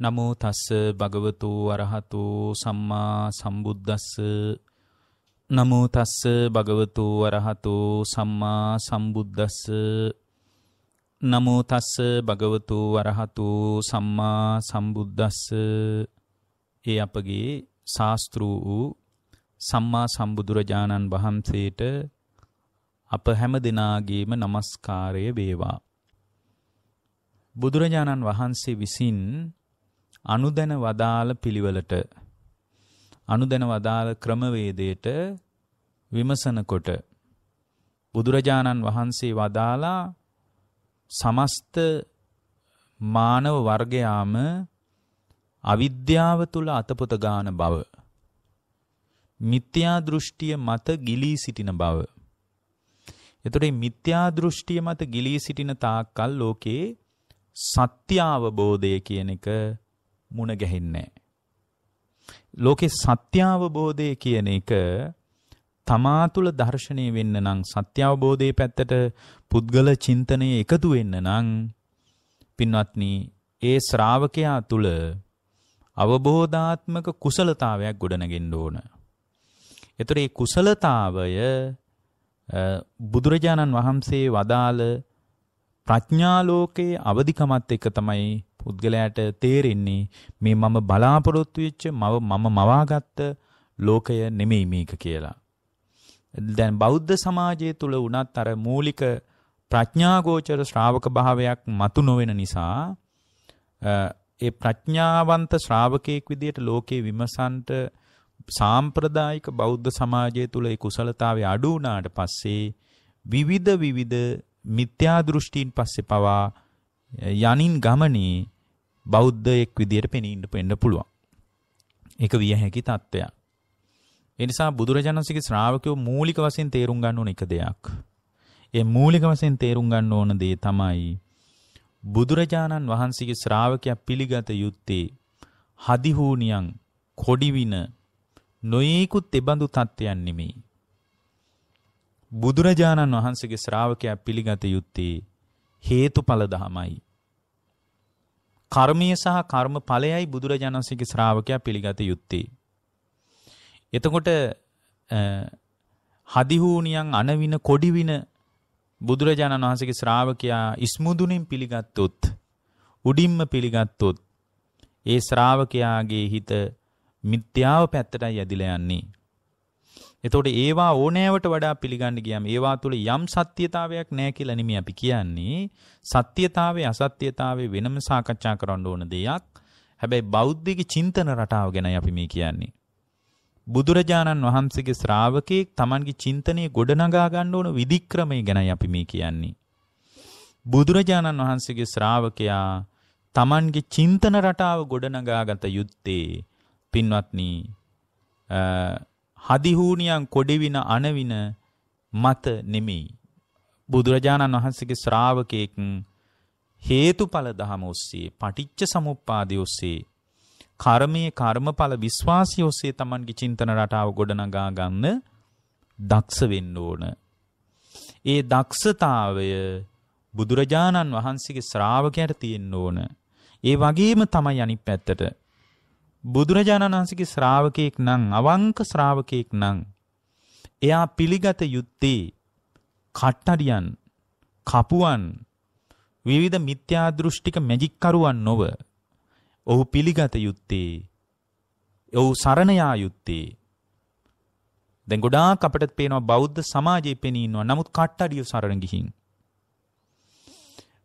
නමෝ තස්ස භගවතු වරහතු සම්මා සම්බුද්දස්ස නමෝ තස්ස භගවතු වරහතු සම්මා සම්බුද්දස්ස නමෝ තස්ස භගවතු වරහතු සම්මා සම්බුද්දස්ස ඒ අපගේ ශාස්ත්‍රු වූ සම්මා සම්බුදුරජාණන් වහන්සේට අප හැම දෙනාගේම নমස්කාරය වේවා බුදුරජාණන් වහන්සේ විසින් අනුදැන වදාළ පිළිවෙලට අනුදැන වදාළ ක්‍රමවේදයට විමසනකොට බුදුරජාණන් වහන්සේ වදාලා සමස්ත මානව වර්ගයාම අවිද්‍යාව තුල අතපොත ගාන බව මිත්‍යා දෘෂ්ටිය මත ගිලී සිටින බව එතකොට මේ මිත්‍යා දෘෂ්ටිය මත ගිලී සිටින තාක්කල් ලෝකේ සත්‍ය අවබෝධය කියන එක මුණ ගැහින්නේ ලෝකේ සත්‍ය අවබෝධය කියන එක තමා තුළ දර්ශනය වෙන්න නම් සත්‍ය අවබෝධයේ පැත්තට පුද්ගල චින්තනය එකතු වෙන්න නම් පින්වත්නි ඒ ශ්‍රාවකයා තුළ අවබෝධාත්මක කුසලතාවයක් ගොඩනගෙන්න ඕන. එතකොට මේ කුසලතාවය බුදුරජාණන් වහන්සේ වදාළ ප්‍රඥා ලෝකයේ අවදිකමත් එක තමයි පුද්ගලයාට තේරෙන්නේ මේ මම බලාපොරොත්තු වෙච්ච මව මම මවාගත්ත ලෝකය නෙමෙයි මේක කියලා. දැන් බෞද්ධ සමාජය තුල වුණත් අර මූලික ප්‍රඥාගෝචර ශ්‍රාවක භාවයක් මතු නොවන නිසා ඒ ප්‍රඥාවන්ත ශ්‍රාවකයෙක් විදියට ලෝකේ විමසන්ට සාම්ප්‍රදායික බෞද්ධ සමාජය තුල ඒ කුසලතාවය අඩු වුණාට පස්සේ විවිධ විවිධ මිත්‍යා දෘෂ්ටීන් පස්සේ පවා යනින් ගමනේ බෞද්ධයෙක් විදියට පෙනීන්න පෙන්න පුළුවන්. ඒක විය හැකි තත්ත්වයක්. ඒ නිසා බුදුරජාණන්සේගේ ශ්‍රාවකයෝ මූලික වශයෙන් තේරුම් ගන්න ඕන එක දෙයක්. ඒ මූලික වශයෙන් තේරුම් ගන්න ඕන දේ තමයි බුදුරජාණන් වහන්සේගේ ශ්‍රාවකයා පිළිගත යුත්තේ හදිහූනියන් කොඩිවින නොයේකුත් තිබඳු තත්ත්වයන් නෙමෙයි. බුදුරජාණන් වහන්සේගේ ශ්‍රාවකයා පිළිගත යුත්තේ හේතුඵල දහමයි. කර්මය සහ කර්ම ඵලයයි බුදුරජාණන්සේගේ ශ්‍රාවකයා පිළිගත යුත්තේ. එතකොට හදිහූනියන් අනවින කොඩිවින බුදුරජාණන් වහන්සේගේ ශ්‍රාවකයා ඉස්මුදුනින් පිළිගත්තොත් උඩින්ම පිළිගත්තොත් ඒ ශ්‍රාවකයාගේ හිත මිත්‍යාව පැත්තටයි ඇදිලා යන්නේ. එතකොට ඒවා ඕනෑවට වඩා පිළිගන්න ගියම ඒවා තුළ යම් සත්‍යතාවයක් නැහැ කියලා නෙමෙයි අපි කියන්නේ. සත්‍යතාවේ අසත්‍යතාවේ වෙනම සාකච්ඡා කරන්න ඕන දෙයක්. හැබැයි බෞද්ධික චින්තන රටාව ගැනයි අපි මේ කියන්නේ. බුදුරජාණන් වහන්සේගේ ශ්‍රාවකෙක් Tamanගේ චින්තනයේ ගොඩනගා ගන්න ඕන විධික්‍රමය ගැනයි අපි මේ කියන්නේ. බුදුරජාණන් වහන්සේගේ ශ්‍රාවකයා Tamanගේ චින්තන රටාව ගොඩනගාගත යුත්තේ පින්වත්නි හදිහූනියන් කොඩිවින අනවින මත නෙමෙයි. බුදුරජාණන් වහන්සේගේ ශ්‍රාවකයෙක් හේතුඵල දහම ඔස්සේ පටිච්ච සමුප්පාදය ඔස්සේ කර්මයේ කර්මඵල විශ්වාසය ඔස්සේ Tamanගේ චින්තන රටාව ගොඩනගා ගන්න දක්ෂ වෙන්න ඕන. ඒ දක්ෂතාවය බුදුරජාණන් වහන්සේගේ ශ්‍රාවකයාට තියෙන්න ඕන. ඒ වගේම තමයි අනිත් පැත්තට බුදුරජාණන් වහන්සේගේ ශ්‍රාවකයෙක් නම් අවංක ශ්‍රාවකයෙක් නම් එයා පිළිගත යුත්තේ කට්ටඩියන් කපුවන් විවිධ මිත්‍යා දෘෂ්ටික මැජික් කරුවන් නොව ඔහු පිළිගත යුත්තේ ඔහු සරණ යා යුත්තේ දැන් ගොඩාක් අපිට පේනවා බෞද්ධ සමාජයේ පෙනී ඉන්නවා නමුත් කට්ටඩිය සරණ ගිහින්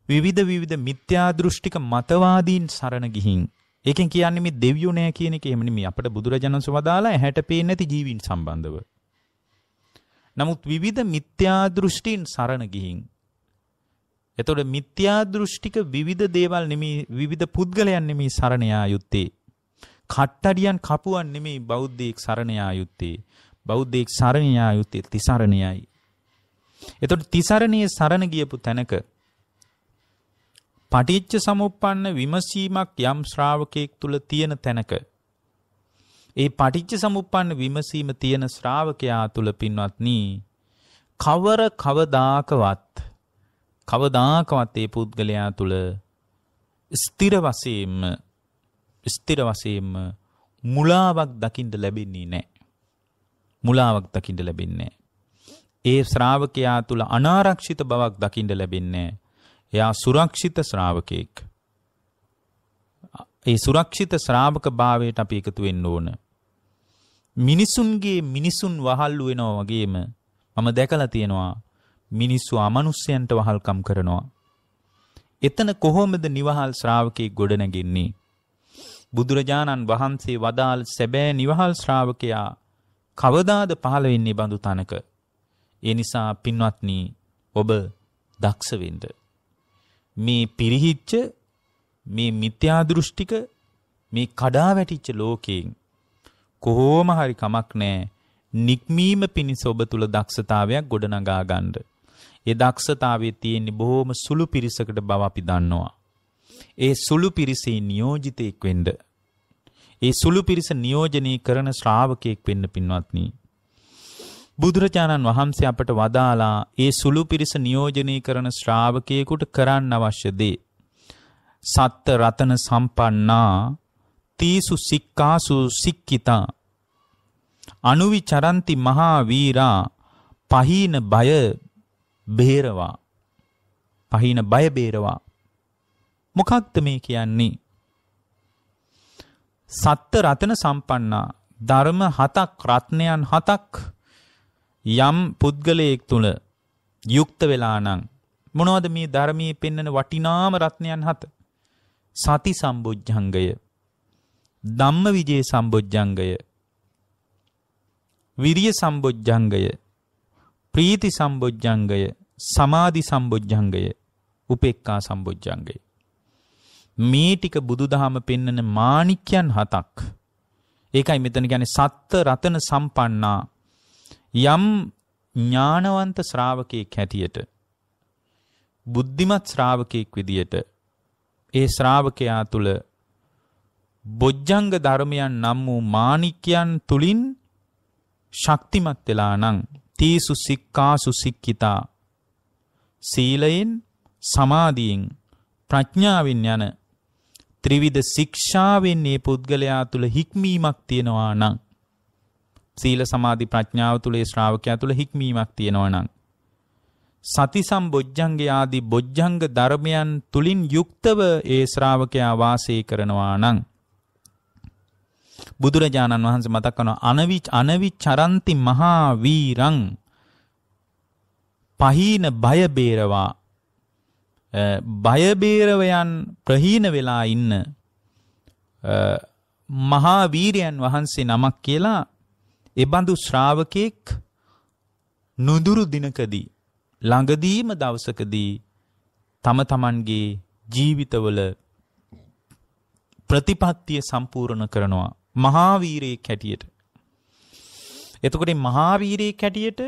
විවිධ විවිධ මිත්‍යා දෘෂ්ටික මතවාදීන් සරණ ගිහින් ඒකෙන් කියන්නේ මේ දෙවියෝ නෑ කියන එක එහෙම නෙමෙයි. අපිට බුදුරජාණන් සවදාලා ඇහැට පේන්නේ නැති ජීවීන් සම්බන්ධව. නමුත් විවිධ මිත්‍යා දෘෂ්ටීන් සරණ ගිහින් එතකොට මිත්‍යා දෘෂ්ටික විවිධ දේවල් නෙමෙයි විවිධ පුද්ගලයන් නෙමෙයි සරණ යා යුත්තේ. කට්ටඩියන් කපුවන් නෙමෙයි බෞද්ධයෙක් සරණ යා යුත්තේ. බෞද්ධයෙක් සරණ යා යුත්තේ තිසරණයයි. එතකොට තිසරණයේ සරණ ගියපු තැනක පටිච්ච සමුප්පන්න විමසීමක් යම් ශ්‍රාවකයෙක් තුළ තියෙන තැනක. ඒ පටිච්ච සමුප්පන්න විමසීම තියෙන ශ්‍රාවකයා තුළ පින්වත්නී. කවර කවදාකවත් කවදාකවත් ඒ පුද්ගලයා තුළ ස්තිර වසයෙන්ම ස්තිර වසයෙන්ම මුලාවක් දකිින්ට ලැබෙන්නේ නෑ. මුලාවක් දකිින්ට ලැබෙන්නේ. ඒ ශ්‍රාවකයා තුළ අනාරක්ෂිත බවක් දකිින්ට ලැබෙන්නේ. එයා සුරක්ෂිත ශ්‍රාවකයෙක්. ඒ සුරක්ෂිත ශ්‍රාවක භාවයට අපි එකතු වෙන්න ඕන. මිනිසුන්ගේ මිනිසුන් වහල්ලු වෙනවා වගේම මම දැකලා තියෙනවා මිනිස්සු අමනුෂ්‍යයන්ට වහල්කම් කරනවා. එතන කොහොමද නිවහල් ශ්‍රාවකයෙක් ගොඩනැගෙන්නේ? බුදුරජාණන් වහන්සේ වදාල් සැබෑ නිවහල් ශ්‍රාවකයා කවදාද පහළ වෙන්නේ බඳු තනක. ඒ නිසා පින්වත්නි ඔබ දක්ෂ වෙන්න මේ පිරිහිච්ච මේ මිත්‍යා දෘෂ්ටික මේ කඩා වැටිච්ච ලෝකයෙන් කොහොම හරි කමක් නැහැ නික්මීම පිණිස ඔබ තුල දක්ෂතාවයක් ගොඩනගා ගන්න. ඒ දක්ෂතාවයේ තියෙන බොහොම සුළු පිරිසකට බව අපි දන්නවා. ඒ සුළු පිරිසේ නියෝජිතයෙක් වෙන්න. ඒ සුළු පිරිස නියෝජනය කරන ශ්‍රාවකයෙක් වෙන්න පින්වත්නි. බුදුරජාණන් වහන්සේ අපට වදාලා ඒ සුළු පිරිස නියෝජනය කරන ශ්‍රාවකයෙකුට කරන්න අවශ්‍ය දේ. සත්ත රතන සම්පන්නා තීසු සික්කාසු සික්කිතා අනුවි චරන්ති මහා වීරා පහීන බය බේරවා පහීන බය බේරවා මොකක්ද මේ කියන්නේ සත්ත රතන සම්පන්නා ධර්ම හතක් රත්නයන් හතක් යම් පුද්ගලයෙක් තුළ යුක්ත වෙලා නම් මොනවද මේ ධර්මයේ පෙන්වන වටිනාම රත්නයන් හත? සති සම්බොජ්ජංගය, ධම්මවිජේ සම්බොජ්ජංගය, විරිය සම්බොජ්ජංගය, ප්‍රීති සම්බොජ්ජංගය, සමාධි සම්බොජ්ජංගය, උපේක්ඛා සම්බොජ්ජංගය. මේ ටික බුදුදහම පෙන්නන මාණික්යන් හතක්. ඒකයි මෙතන කියන්නේ සත්ත රතන සම්පන්නා යම් ඥානවන්ත ශ්‍රාවකයෙක් හැටියට බුද්ධිමත් ශ්‍රාවකයෙක් විදියට ඒ ශ්‍රාවකයා තුළ බොජ්ජංග ධර්මයන් නම් වූ මාණික්‍යයන් තුලින් ශක්තිමත් වෙලා නම් තීසු සික්කාසු සික්කිතා සීලයෙන් සමාධියෙන් ප්‍රඥාවෙන් යන ත්‍රිවිධ ශික්ෂාවෙන් මේ පුද්ගලයා තුළ හික්මීමක් තියෙනවා නම් සීල සමාධි ප්‍රඥාව තුල ඒ ශ්‍රාවකයා තුල හික්මීමක් තියෙනවා නම් සති සම්බොජ්ජංගේ ආදී බොජ්ජංග ධර්මයන් තුලින් යුක්තව ඒ ශ්‍රාවකයා වාසය කරනවා නම් බුදුරජාණන් වහන්සේ මතක් කරන අනවිච අනවිචරන්ති මහා වීරං පහීන බය බේරවා බය බේරවයන් ප්‍රහීන වෙලා ඉන්න මහා වීරයන් වහන්සේ නමක් කියලා එබඳු ශ්‍රාවකෙක් නුදුරු දිනකදී ළඟදීම දවසකදී තම තමන්ගේ ජීවිතවල ප්‍රතිපත්තිය සම්පූර්ණ කරනවා මහාවීරයේ කැටියට. එතකොට මහාවීරයේ කැටියට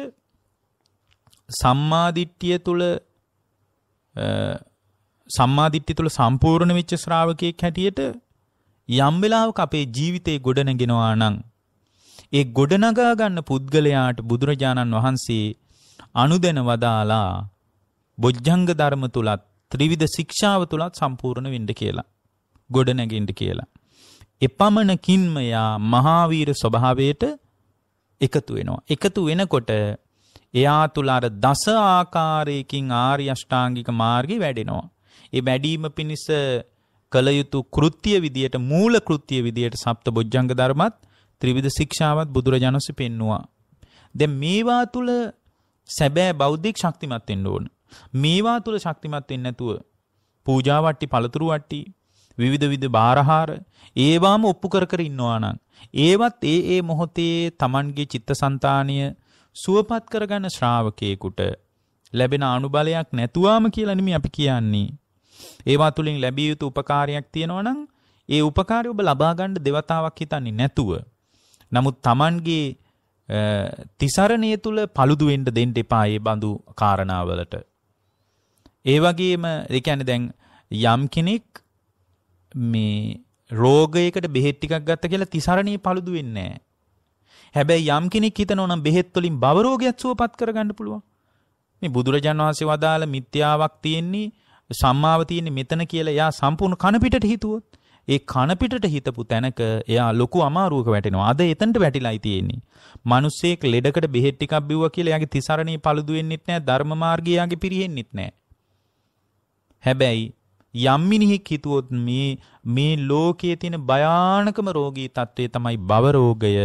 සම්මාදිට්ඨිය තුල සම්මාදිට්ඨිය තුල සම්පූර්ණ වෙච්ච ශ්‍රාවකයෙක් හැටියට යම් වෙලාවක අපේ ජීවිතේ ගොඩනගෙනවා නම් ඒ ගොඩනගා ගන්න පුද්ගලයාට බුදුරජාණන් වහන්සේ අනුදෙන වදාලා බොජ්ජංග ධර්ම තුලත් ත්‍රිවිධ ශික්ෂාව තුලත් සම්පූර්ණ වෙන්න කියලා. ගොඩනැගෙන්න කියලා. එපමණකින්ම යා මහාවීර ස්වභාවයට එකතු වෙනවා. එකතු වෙනකොට එයා තුල අර දස ආකාරයකින් ආර්ය අෂ්ටාංගික මාර්ගේ වැඩෙනවා. ඒ වැඩිම පිණිස කල යුතු කෘත්‍ය විදියට මූල කෘත්‍ය විදියට සප්ත බොජ්ජංග ධර්මත් ත්‍රිවිධ ශික්ෂාවත් බුදුරජාණන්සේ පෙන්නවා. දැන් මේවා තුල සැබෑ බෞද්ධික ශක්තිමත් වෙන්න ඕන. මේවා තුල ශක්තිමත් වෙන්නේ නැතුව පූජා වට්ටි, පළතුරු වට්ටි, විවිධ විධ බාරහාර ඒවාම ඔප්පු කර කර ඉන්නවා නම් ඒවත් ඒ ඒ මොහොතේ Tamanගේ චිත්තසංතානිය සුවපත් කරගන්න ශ්‍රාවකයෙකුට ලැබෙන අනුබලයක් නැතුවාම කියලා නෙමෙයි අපි කියන්නේ. ඒවා තුලින් ලැබිය යුතු උපකාරයක් තියෙනවා නම් ඒ උපකාරය ඔබ ලබා ගන්න දෙවතාවක් හිතන්නේ නැතුව නමුත් Tamanගේ තිසරණය තුල paludu වෙන්න දෙන්න එපා මේ බඳු කාරණාවලට. ඒ වගේම ඒ කියන්නේ දැන් යම් කෙනෙක් මේ රෝගයකට බෙහෙත් ටිකක් ගත්ත කියලා තිසරණේ paludu වෙන්නේ නැහැ. හැබැයි යම් කෙනෙක් හිතනවා නම් බෙහෙත් වලින් බව රෝගයක් සුවපත් කරගන්න පුළුවන්. මේ බුදුරජාණන් වහන්සේ වදාළ මිත්‍යාවක් තියෙන්නේ සම්මාව තියෙන්නේ මෙතන කියලා එයා සම්පූර්ණ කන පිටට හිතුවොත් ඒ කනපිටට හිතපු තැනක එයා ලොකු අමාරුවක වැටෙනවා. අද එතනට වැටිලායි තියෙන්නේ. මිනිස්සෙක් ලෙඩකට බෙහෙත් ටිකක් බිව්වා කියලා එයාගේ තිසරණේ paludu වෙන්නෙත් නැහැ, ධර්ම මාර්ගියාගේ පිරෙන්නෙත් නැහැ. හැබැයි යම් මිනිහෙක් හිතුවොත් මේ මේ ලෝකයේ තියෙන භයානකම රෝගී තත්ත්වය තමයි භව රෝගය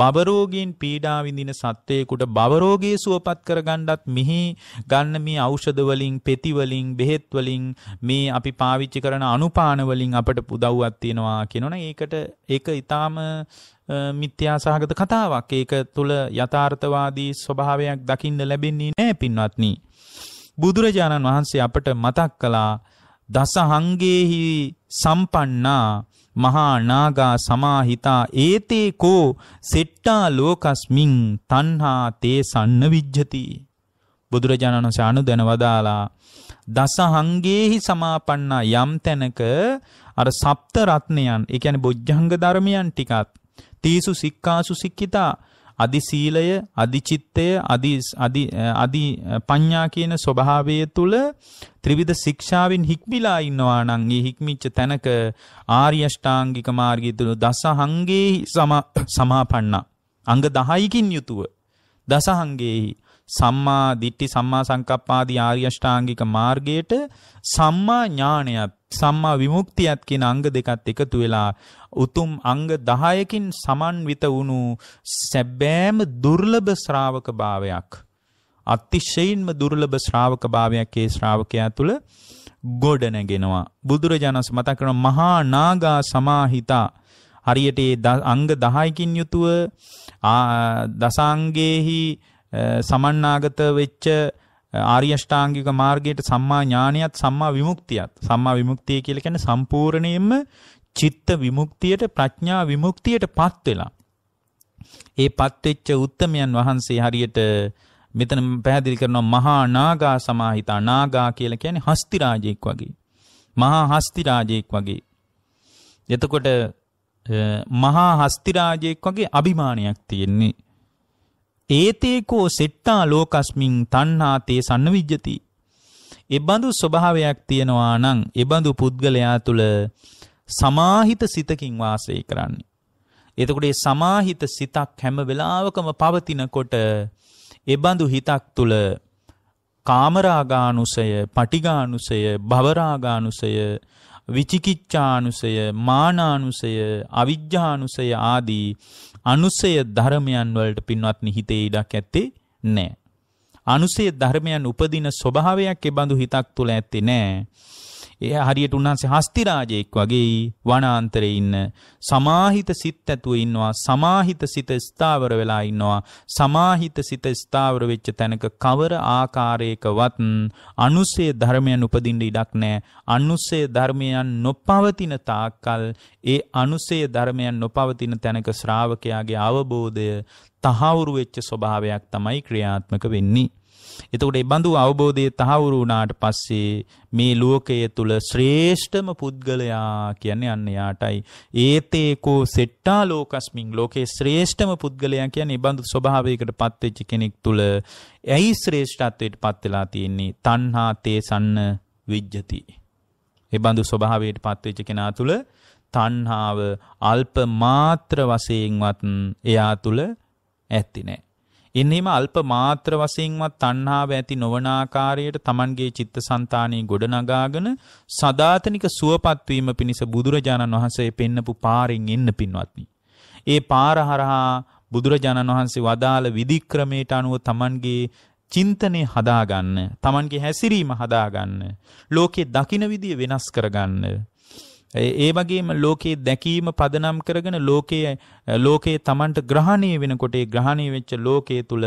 බබරෝගීන් පීඩා විඳින සත්වයෙකුට බබරෝගයේ සුවපත් කරගන්නත් මෙහි ගන්න මේ ඖෂධ වලින්, පෙති වලින්, බෙහෙත් වලින් මේ අපි පාවිච්චි කරන අනුපාන වලින් අපට උදව්වක් තියෙනවා කියනවනේ ඒකට ඒක ඊටාම මිත්‍යා සහගත කතාවක්. ඒක තුල යථාර්ථවාදී ස්වභාවයක් දකින්න ලැබෙන්නේ නැහැ පින්වත්නි. බුදුරජාණන් වහන්සේ අපට මතක් කළා දසහංගේහි සම්පන්නා මහා නාගා සමාහිතා ඒතේ කෝ සෙට්ටා ලෝකස්මින් තණ්හා තේ සන්න විජ්ජති බුදුරජාණන් වහන්සේ අනුදැන වදාලා දසහංගේහි සමාපන්නා යම් තැනක අර සප්ත රත්නයන් ඒ කියන්නේ බොජ්ජංග ධර්මයන් ටිකත් තීසු සික්කාසු සික්කිතා අදි සීලය, අදි චිත්තය, අදි අදි අදි පඤ්ඤා කියන ස්වභාවය තුල ත්‍රිවිධ ශික්ෂාවෙන් හික්මිලා ඉන්නවා නම් ඒ හික්මිච්ච තැනක ආර්ය ෂ්ටාංගික මාර්ගය තුල දසහංගේ සමාපන්න අංග 10කින් යුතුව දසහංගේහි සම්මා දිට්ඨි සම්මා සංකප්පාදී ආර්ය අෂ්ටාංගික මාර්ගයට සම්මා ඥානයත් සම්මා විමුක්තියත් කියන අංග දෙකත් එකතු වෙලා උතුම් අංග 10කින් සමන්විත වුණු සැබෑම දුර්ලභ ශ්‍රාවක භාවයක් අතිශයින්ම දුර්ලභ ශ්‍රාවක භාවයක් ඒ ශ්‍රාවකයා තුළ ගොඩ නැගෙනවා බුදුරජාණන් මතක් කරන මහා නාගා සමාහිතා හරියට ඒ අංග 10කින් යුතුව දසාංගේහි සමන්නාගත වෙච්ච ආර්ය ෂ්ටාංගික මාර්ගයට සම්මා ඥානියත් සම්මා විමුක්තියත් සම්මා විමුක්තිය කියලා කියන්නේ සම්පූර්ණයෙන්ම චිත්ත විමුක්තියට ප්‍රඥා විමුක්තියට පත් වෙලා. ඒ පත්වෙච්ච උත්තමයන් වහන්සේ හරියට මෙතන පැහැදිලි කරනවා මහා නාගා සමාහිතා නාගා කියලා කියන්නේ හස්ති රාජෙක් වගේ. මහා හස්ති රාජෙක් වගේ. එතකොට මහා හස්ති රාජෙක් වගේ අභිමානයක් තියෙන්නේ. ඒතේකෝ සෙට්ටා ලෝකස්මින් තණ්හා තේ සන්නවිජ්ජති. එබඳු ස්වභාවයක් තියනවා නම් එබඳු පුද්ගලයා තුල සමාහිත සිතකින් වාසය කරන්නේ. එතකොට මේ සමාහිත සිතක් හැම වෙලාවකම පවතිනකොට ඒබඳු හිතක් තුල කාමරාගානුසය, පටිගානුසය, භවරාගානුසය, විචිකිච්ඡානුසය, මානානුසය, අවිජ්ජානුසය ආදී අනුසය ධර්මයන් වලට පින්වත්නි හිතේ ඉඩක් ඇත්තේ නැහැ. අනුසය ධර්මයන් උපදින ස්වභාවයක් ඒ බඳු හිතක් තුල ඇත්තේ නැහැ. එයා හරියට උන්වහන්සේ හස්තිරාජයෙක් වගේ වනාන්තරේ ඉන්න සමාහිත සිත් ඇතුව ඉන්නවා සමාහිත සිත ස්ථාවර වෙලා ඉන්නවා සමාහිත සිත ස්ථාවර වෙච්ච තැනක කවර ආකාරයකවත් අනුසය ධර්මයන් උපදින්න ඉඩක් නැහැ අනුසය ධර්මයන් නොපවතින තාක්කල් ඒ අනුසය ධර්මයන් නොපවතින තැනක ශ්‍රාවකයාගේ අවබෝධය තහවුරු වෙච්ච ස්වභාවයක් තමයි ක්‍රියාත්මක වෙන්නේ එතකොට ඒ බඳු අවබෝධය තහවුරු වුණාට පස්සේ මේ ලෝකයේ තුල ශ්‍රේෂ්ඨම පුද්ගලයා කියන්නේ අන්න යාටයි. ඒතේකෝ සෙට්ටා ලෝකස්මින් ලෝකේ ශ්‍රේෂ්ඨම පුද්ගලයා කියන්නේ බඳු ස්වභාවයකට පත්වෙච්ච කෙනෙක් තුල ඇයි ශ්‍රේෂ්ඨත්වයට පත් වෙලා තියෙන්නේ? තණ්හා තේසන්න විජ්ජති. ඒ බඳු ස්වභාවයට පත්වෙච්ච කෙනා තුල තණ්හාව අල්ප මාත්‍ර වශයෙන්වත් එයා තුල ඇත්තේ නැහැ. එන්නෙම අල්ප මාත්‍ර වශයෙන්වත් තණ්හාව ඇති නොවන ආකාරයට Tamanගේ චිත්තසංතානයේ ගොඩනගාගෙන සදාතනික සුවපත් වීම පිණිස බුදුරජාණන් වහන්සේ පෙන්නපු පාරින් එන්න පින්වත්නි. ඒ පාර හරහා බුදුරජාණන් වහන්සේ වදාළ විධික්‍රමයට අනුව Tamanගේ චින්තනය හදාගන්න, Tamanගේ හැසිරීම හදාගන්න, ලෝකේ දකින විදිය වෙනස් කරගන්න ඒ වගේම ලෝකේ දැකීම පදනම් කරගෙන ලෝකයේ ලෝකයේ Tamanට ග්‍රහණය වෙනකොට ඒ ග්‍රහණය වෙච්ච ලෝකයේ තුල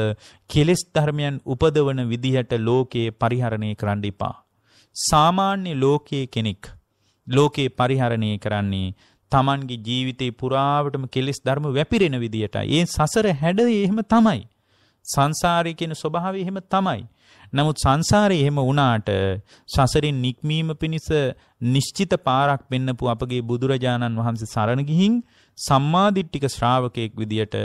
කෙලෙස් ධර්මයන් උපදවන විදිහට ලෝකයේ පරිහරණය කරන්න එපා. සාමාන්‍ය ලෝකයේ කෙනෙක් ලෝකේ පරිහරණය කරන්නේ Tamanගේ ජීවිතේ පුරාවටම කෙලෙස් ධර්ම වැපිරෙන විදියට. ඒ සසර හැඩය එහෙම තමයි. සංසාරය කියන ස්වභාවය එහෙම තමයි. නමුත් සංසාරේ එහෙම වුණාට සසරින් නික්මීම පිණිස නිශ්චිත පාරක් පෙන්නපු අපගේ බුදුරජාණන් වහන්සේ සරණ ගිහින් සම්මාදිට්ඨික ශ්‍රාවකයෙක් විදියට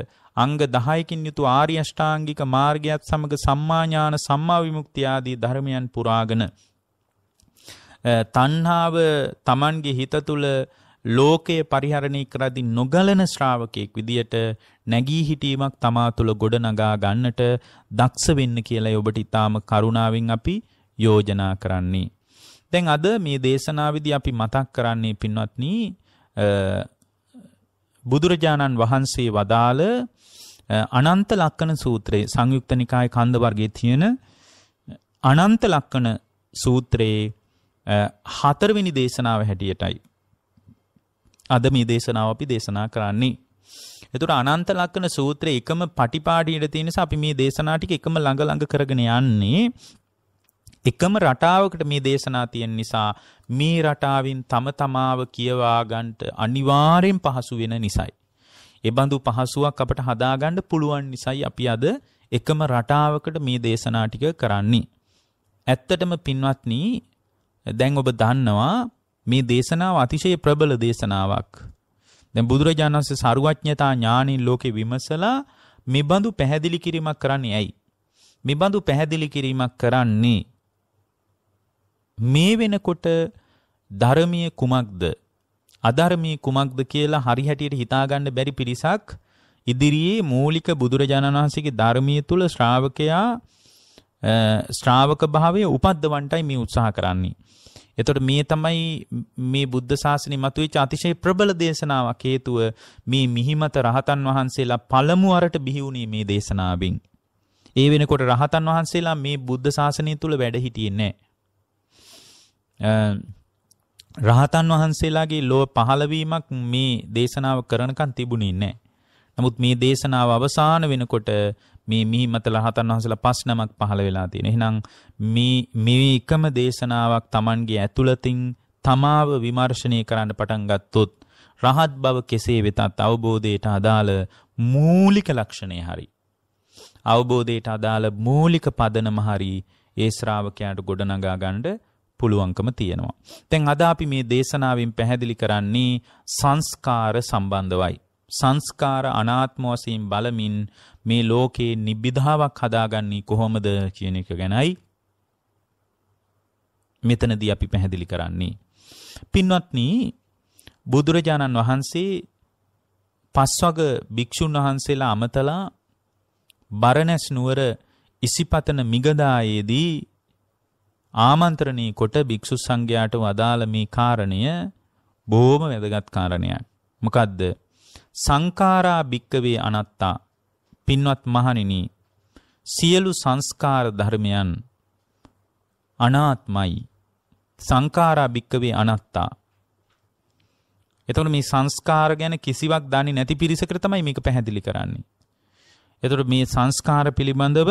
අංග 10කින් යුතු ආර්ය අෂ්ටාංගික මාර්ගයත් සමග සම්මා ඥාන සම්මා විමුක්තිය ආදී ධර්මයන් පුරාගෙන තණ්හාව Tamange හිත තුළ ලෝකය පරිහරණය කරදි නොගලන ශ්‍රාවකයෙක් විදියට නැගී හිටීමක් තමා තුළ ගොඩනගා ගන්නට දක්ෂ වෙන්න කියලා ඔබට ඉතාම කරුණාවෙන් අපි යෝජනා කරන්නේ. දැන් අද මේ දේශනාවේදී අපි මතක් කරන්නේ පින්වත්නි බුදුරජාණන් වහන්සේ වදාළ අනන්ත ලක්කන සූත්‍රයේ සංයුක්ත නිකාය කන්ද වර්ගයේ තියෙන අනන්ත ලක්කන සූත්‍රයේ හතරවෙනි දේශනාව හැටියටයි අද මේ දේශනාව අපි දේශනා කරන්නේ. එතුට අනන්ත ලක්කන සූත්‍රය එකම පටිපාඩියට තියෙනස අපි මේ දේශනාටික එකම ළඟ ළඟ කරගෙන යන්නේ එකම රටාවකට මේ දේශනා තියෙන් නිසා මේ රටාවින් තම තමාව කියවාගන්ට අනිවාරයෙන් පහසු වෙන නිසයි. එබඳු පහසුවක් අපට හදාගණ්ඩ පුළුවන් නිසයි අපි අද එකම රටාවකට මේ දේශනාටික කරන්නේ. ඇත්තටම පින්වත්නී දැන් ඔබ දන්නවා මේ දේශනාව අතිශය ප්‍රබල දේශනාවක්. දැන් බුදුරජාණන් වහන්සේ සරුවඥතා ඥානින් ලෝකේ විමසලා මෙබඳු පැහැදිලි කිරීමක් කරන්නේ ඇයි? මෙබඳු පැහැදිලි කිරීමක් කරන්නේ මේ වෙනකොට ධර්මීය කුමක්ද අධර්මීය කුමක්ද කියලා හරි හැටියට හිතාගන්න බැරි පිරිසක් ඉදිරියේ මූලික බුදුරජාණන් වහන්සේගේ ධර්මීය තුල ශ්‍රාවකයා ශ්‍රාවක භාවය උපද්දවන්ටයි මේ උත්සාහ කරන්නේ. එතොට මේ තමයි මේ බුද්ධ ශාසනය මතුවේ චාතිශය ප්‍රබල දේශනාවක් හේතුව මේ මිහිමත රහතන් වහන්සේලා පළමුුවරට බිහිවුණේ මේ දේශනාවෙන්. ඒ වෙනකොට රහතන් වහන්සේලා මේ බුද්ධ ශාසනය තුළ වැඩ හිටියෙන්නේ. රහතන් වහන්සේලාගේ ලෝ පහළවීමක් මේ දේශනාව කරනකන් තිබුණේ නැහැ. නමුත් මේ දේශනාව අවසාන වෙනකොට මේ මිහිමත රහතන් වහන්සේලා පස් නමක් පහළ වෙලා තියෙන. එහෙනම් මේ මේ එකම දේශනාවක් Tamanගේ ඇතුළතින් තමාව විමර්ශනය කරන්න පටන් ගත්තොත් රහත් බව කෙසේ වෙතත් අවබෝධයට අදාළ මූලික ලක්ෂණය හරි අවබෝධයට අදාළ මූලික පදනම හරි ඒ ශ්‍රාවකයාට ගොඩනගා ගන්න පුළුවන්කම තියෙනවා. දැන් අද අපි මේ දේශනාවෙන් පැහැදිලි කරන්නේ සංස්කාර සම්බන්ධවයි. සංස්කාර අනාත්ම වශයෙන් බලමින් මේ ලෝකේ නිබ්බිධාවක් හදාගන්නේ කොහොමද කියන එක ගැනයි මෙතනදී අපි පැහැදිලි කරන්නේ. පින්වත්නි බුදුරජාණන් වහන්සේ පස්වග භික්ෂුන් වහන්සේලා අමතලා බරණැස් නුවර ඉසිපතන මිගදායේදී ආමන්ත්‍රණී කොට භික්ෂු සංඝයාට වදාළ මේ කාරණය බොහොම වැදගත් කාරණයක්. මොකද්ද? සංඛාරා භික්කවේ අනත්තා. පින්වත් මහණෙනි සියලු සංස්කාර ධර්මයන් අනාත්මයි සංඛාරා භික්කවේ අනත්තා එතකොට මේ සංස්කාර ගැන කිසිවක් දන්නේ නැති පිරිසකට තමයි මේක පැහැදිලි කරන්නේ එතකොට මේ සංස්කාර පිළිබඳව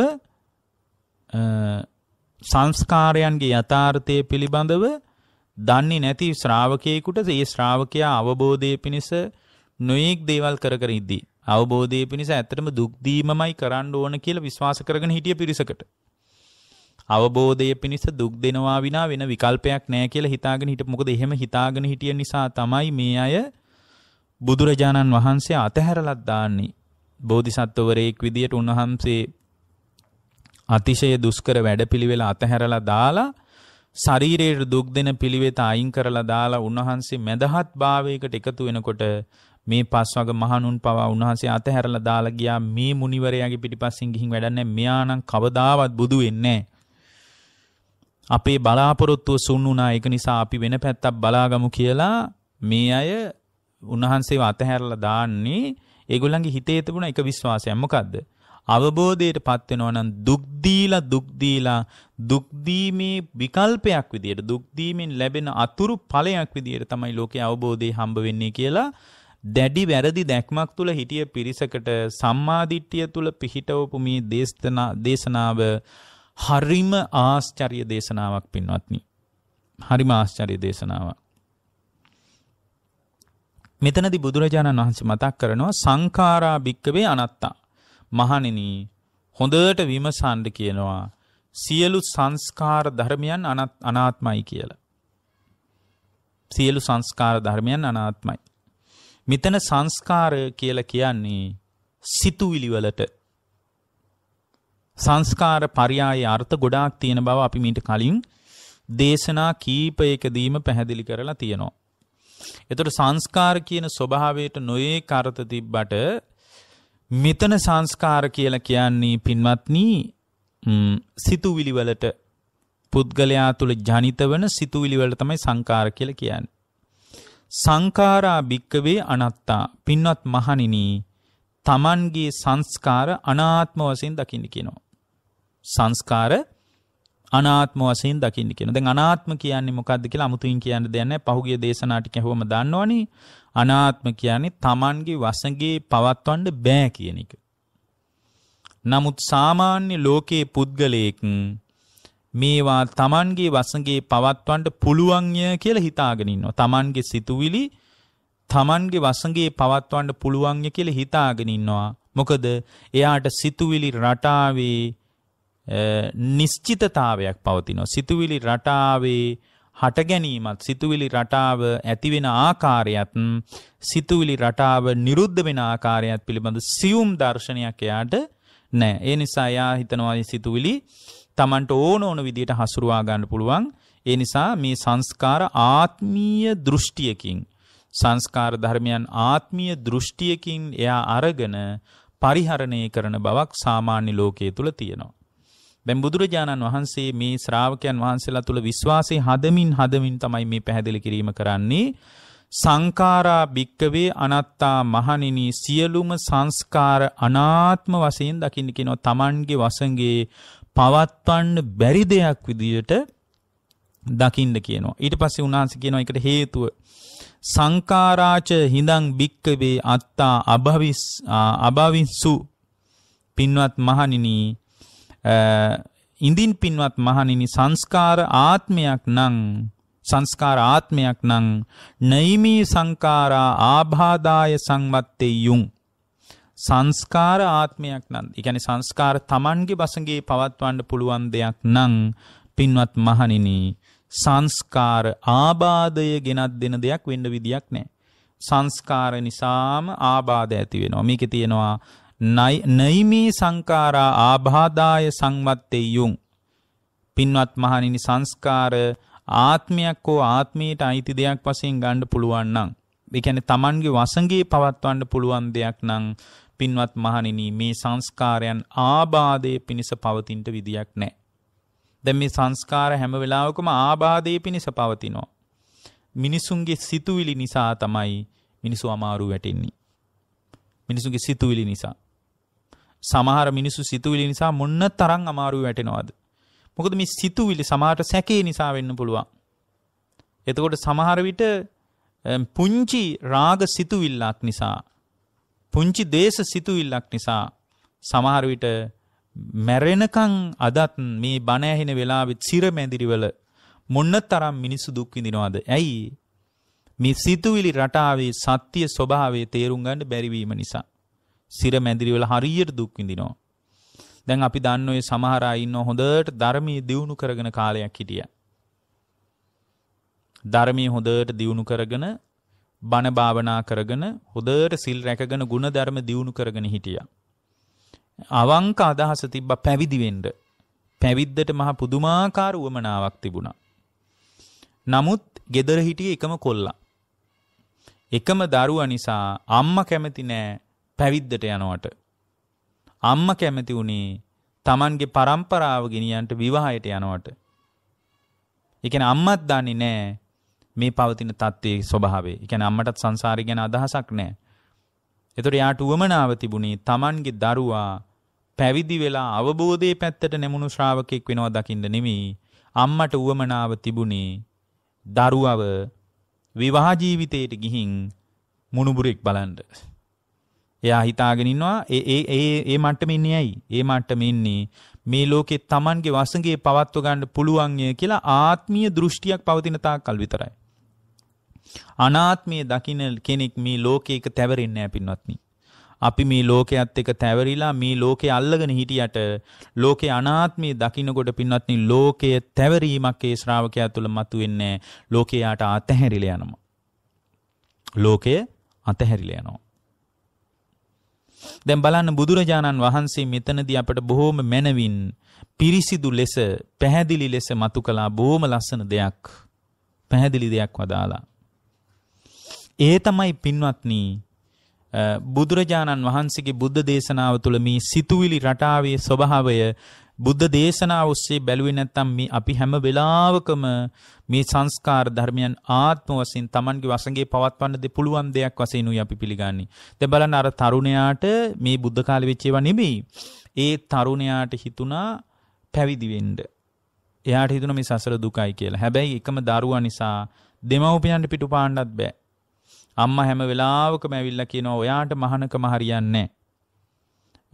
සංස්කාරයන්ගේ යථාර්ථය පිළිබඳව දන්නේ නැති ශ්‍රාවකයෙකුට ඒ ශ්‍රාවකයා අවබෝධය පිණිස නොයෙක් දේවල් කර කර ඉදී අවබෝධය පිණිස ඇත්තටම දුක් දීමමයි කරන්න ඕන කියලා විශ්වාස කරගෙන හිටිය පිරිසකට. අවබෝධය පිණිස දුක් දෙනවා විනා වෙන විකල්පයක් නැහැ කියලා හිතාගෙන හිට මොකද එහෙම හිතාගෙන හිටිය නිසා තමයි මේ අය බුදුරජාණන් වහන්සේ අතහැරලත් දාන්නේ. බෝධිසත්වවරයෙක් විදියට උන්වහන්සේ අතිශය දුෂ්කර වැඩපිළිවෙල අතහැරලා දාලා ශරීරයේ දුක් දෙන පිළිවෙත අයින් කරලා දාලා උන්වහන්සේ මදහත් භාවයකට එකතු වෙනකොට මේ පස්වග මහනුන් පවා උන්වහන්සේ අතහැරලා දාලා ගියා මේ මුනිවරයාගේ පිටිපස්සෙන් ගිහින් වැඩක් නැහැ මෙයානම් කවදාවත් බුදු වෙන්නේ අපේ බලාපොරොත්තුව සුන් වුණා ඒක නිසා අපි වෙන පැත්තක් බලාගමු කියලා මේ අය උන්වහන්සේව අතහැරලා දාන්නේ ඒගොල්ලන්ගේ හිතේ තිබුණ එක විශ්වාසයක් මොකද්ද අවබෝධයට පත් වෙනවා නම් දුක් දීලා දුක් දීලා දුක් දීමේ විකල්පයක් විදියට දුක් දීමෙන් ලැබෙන අතුරු ඵලයක් විදියට තමයි ලෝකේ අවබෝධය හම්බ වෙන්නේ කියලා දැඩි වැරදි දැක්මක් තුළ හිටිය පිරිසකට සම්මාදිට්ඨිය තුළ පිහිටවපු මේ දේශනා දේශනාව හරිම ආශ්චර්ය දේශනාවක් පින්වත්නි. හරිම ආශ්චර්ය දේශනාවක්. මෙතනදී බුදුරජාණන් වහන්සේ මතක් කරනවා සංඛාරා භික්කවේ අනත්තා. මහණෙනි හොඳට විමසන්න කියනවා සියලු සංස්කාර ධර්මයන් අනාත්මයි කියලා. සියලු සංස්කාර ධර්මයන් අනාත්මයි. මෙතන සංස්කාරය කියලා කියන්නේ සිතුවිලි වලට සංස්කාර පරියාය අර්ථ ගොඩාක් තියෙන බව අපි මීට කලින් දේශනා කීපයකදීම පැහැදිලි කරලා තියෙනවා. එතකොට සංස්කාර කියන ස්වභාවයට නොයේ කරත තිබ්බට මෙතන සංස්කාර කියලා කියන්නේ පින්වත්නි සිතුවිලි වලට පුද්ගලයා තුල ජනිත වෙන සිතුවිලි වලට තමයි සංකාර කියලා කියන්නේ. සංකාරා භික්කවේ අනත්තා පින්වත් මහණෙනි තමන්ගේ සංස්කාර අනාත්ම වශයෙන් දකින්න කියනවා. සංස්කාර අනාත්ම වශයෙන් දකින්න කියන. දැන් අනාත්ම කියන්නේ මොකද්ද කියලා අමුතුවෙන් කියන්න දෙයක් නැහැ. පහුගිය දේශනා ටික ඇහුවම දන්නවනේ. අනාත්ම කියන්නේ Tamanගේ වසඟේ පවත්වන්න බෑ කියන එක. නමුත් සාමාන්‍ය ලෝකයේ පුද්ගලයෙක් මේවා Tamanගේ වසඟේ පවත්වන්න පුළුවන්ය කියලා හිතාගෙන ඉන්නවා. Tamanගේ සිතුවිලි Tamanගේ වසඟේ පවත්වන්න පුළුවන්ය කියලා හිතාගෙන ඉන්නවා. මොකද එයාට සිතුවිලි රටාවේ නිශ්චිතතාවයක් පවතිනවා. සිතුවිලි රටාවේ හට ගැනීමත් සිතුවිලි රටාව ඇතිවෙන ආකාරයත් සිතුවිලි රටාව නිරුද්ධ වෙන ආකාරයත් පිළිබඳ සියුම් දර්ශනයක් එයාට නෑ. ඒ නිසා එයා හිතනවා සිතුවිලි තමන්ට ඕන ඕන විදියට හසුරුවා ගන්න පුළුවන්. ඒ නිසා මේ සංස්කාර ආත්මීය දෘෂ්ටියකින් සංස්කාර ධර්මයන් ආත්මීය දෘෂ්ටියකින් එයා අරගෙන පරිහරණය කරන බවක් සාමාන්‍ය ලෝකයේ තුල තියෙනවා. දැන් බුදුරජාණන් වහන්සේ මේ ශ්‍රාවකයන් වහන්සේලා තුල විශ්වාසය හදමින් හදමින් තමයි මේ පැහැදිලි කිරීම කරන්නේ. සංකාරා භික්කවේ අනත්තා මහණෙනි සියලුම සංස්කාර අනාත්ම වශයෙන් දකින්න කියනවා Tamange වසඟේ පවත්වන්න බැරි දෙයක් විදියට දකින්න කියනවා. ඊට පස්සේ උනාස කියනවා එකට හේතුව සංකාරාච හිඳං භික්කවේ අත්තා අභවිස් අභවිස්සු පින්වත් මහණෙනි ඉඳින් පින්වත් මහණෙනි සංස්කාර ආත්මයක් නම් සංස්කාර ආත්මයක් නම් නෛමී සංකාරා ආබාධාය සංවත්තේ යුං සංස්කාර ආත්මයක් නම් ඉගැන සංස්කාර තමන්ගේ බසගේ පවත්වන්න පුළුවන් දෙයක් නං පින්වත් මහනිනී සංස්කාර ආබාධය ගෙනත් දෙන දෙයක් වෙන්න විදියක් නෑ. සංස්කාර නිසාම ආබාධ ඇති වෙනවා මේක තියෙනවා නයිමී සංකාරා ආබාධාය සංවත්තෙයුම් පින්වත් මහනිනි සංස්කාර ආත්මයක් හෝ ආත්මයට අයිති දෙයක් වශයෙන් ගණ්ඩ පුළුවන්නම් එකැන තමන්ගේ වසගේ පවත්වන්න පුළුවන් දෙයක් නං පින්වත් මහනිනී මේ සංස්කාරයන් ආබාධය පිණිස පවතින්ට විදියක් නෑ. දැ මේ සංස්කාර හැම වෙලාවකම ආබාධය පිණිස පවතිනෝ. මිනිසුන්ගේ සිතුවිලි නිසා තමයි මිනිසු අමාරු වැටෙන්නේ. මිනිසුන්ගේ සිතුවිලි නිසා. සමහර මිනිසු සිතුවිලි නිසා මොන්න තරං අමාරු වැටෙනවාද. මොකද මේ සිතුවිලි සමහට සැකේ නිසා වෙන්න පුළුවන්. එතකොට සමහර විට පුංචි රාග සිතුවිල්ලක් නිසා පුංචි දේශ සිතුවිල්ලක් නිසා සමහර විට මැරෙනකන් අදත් මේ බණ ඇහෙන වෙලාවෙත් සිර මැදිරිවල මොන්නතරම් මිනිස්සු දුක් විඳිනවද? ඇයි? මේ සිතුවිලි රටාවේ සත්‍ය ස්වභාවය තේරුම් ගන්න බැරි වීම නිසා සිර මැදිරිවල හරියට දුක් විඳිනවා. දැන් අපි දන්න ඔය සමහර අය ඉන්න හොඳට ධර්මයේ දියුණු කරගෙන කාලයක් හිටියා. ධර්මයේ හොඳට දියුණු කරගෙන බණ භාවනා කරගෙන හොඳට සිල් රැකගෙන ගුණ ධර්ම දියුණු කරගෙන හිටියා. අවංක අදහස තිබ්බා පැවිදි වෙන්න. පැවිද්දට මහ පුදුමාකාර උවමනාවක් තිබුණා. නමුත් gedara හිටියේ එකම කොල්ලා. එකම දරුවා නිසා අම්මා කැමති නෑ පැවිද්දට යනවට. අම්මා කැමති උනේ Tamanගේ પરම්පරාව ගෙනියන්න විවාහයට යනවට. ඒ කියන්නේ අම්මත් දන්නේ නෑ මේ පවතින தත්ත්වයේ ස්වභාවය. ඒ කියන්නේ අම්මටත් සංසාරය ගැන අදහසක් නැහැ. ඒතර යාට උවමනාව තිබුණේ Tamanගේ දරුවා පැවිදි වෙලා අවබෝධයේ පැත්තට නැමුණු ශ්‍රාවකෙක් වෙනවා දකින්න නෙමෙයි. අම්මට උවමනාව තිබුණේ දරුවව විවාහ ජීවිතයට ගිහින් මුණුබුරෙක් බලන්න. එයා හිතාගෙන ඉන්නවා ඒ ඒ ඒ ඒ මට්ටමේ ඉන්නේ ඇයි? ඒ මට්ටමේ ඉන්නේ මේ ලෝකේ Tamanගේ වසඟේ පවත්ව ගන්න පුළුවන් ය කියලා ආත්මීය දෘෂ්ටියක් පවතින තාක්කල් විතරයි. අනාත්මය දකින කෙනෙක් මේ ලෝකයක තැවරෙන්නේ නැහැ පින්වත්නි. අපි මේ ලෝකයේත් එක තැවරිලා මේ ලෝකේ අල්ලගෙන හිටියට ලෝකේ අනාත්මය දකින්නකොට පින්වත්නි ලෝකයේ තැවරීමක් ඒ ශ්‍රාවකයා තුළ මතුවෙන්නේ ලෝකයට අතහැරිලා යනවා. ලෝකය අතහැරිලා යනවා. දැන් බලන්න බුදුරජාණන් වහන්සේ මෙතනදී අපට බොහොම මැනවින් පිරිසිදු ලෙස පැහැදිලි ලෙස මතු කළා බොහොම ලස්සන දෙයක් පැහැදිලි දෙයක් වදාලා ඒ තමයි පින්වත්නි බුදුරජාණන් වහන්සේගේ බුද්ධ දේශනාව තුළ මේ සිතුවිලි රටාවේ ස්වභාවය බුද්ධ දේශනාව ඔස්සේ බැලුවේ නැත්නම් මේ අපි හැම වෙලාවකම මේ සංස්කාර ධර්මයන් ආත්ම වශයෙන් Tamanගේ වසඟේ පවත්වන්න දෙ පුළුවන් දෙයක් වශයෙන් උයි අපි පිළිගන්නේ. දැන් බලන්න අර තරුණයාට මේ බුද්ධ කාලේ වෙච්ච ඒවා නෙමෙයි. ඒ තරුණයාට හිතුණා පැවිදි වෙන්න. එයාට හිතුණා මේ සසර දුකයි කියලා. හැබැයි එකම දරුවා නිසා දෙමව්පියන්ට පිටුපාන්නත් බෑ. අම්මා හැම වෙලාවකම ඇවිල්ලා කියනවා ඔයාට මහානකම හරියන්නේ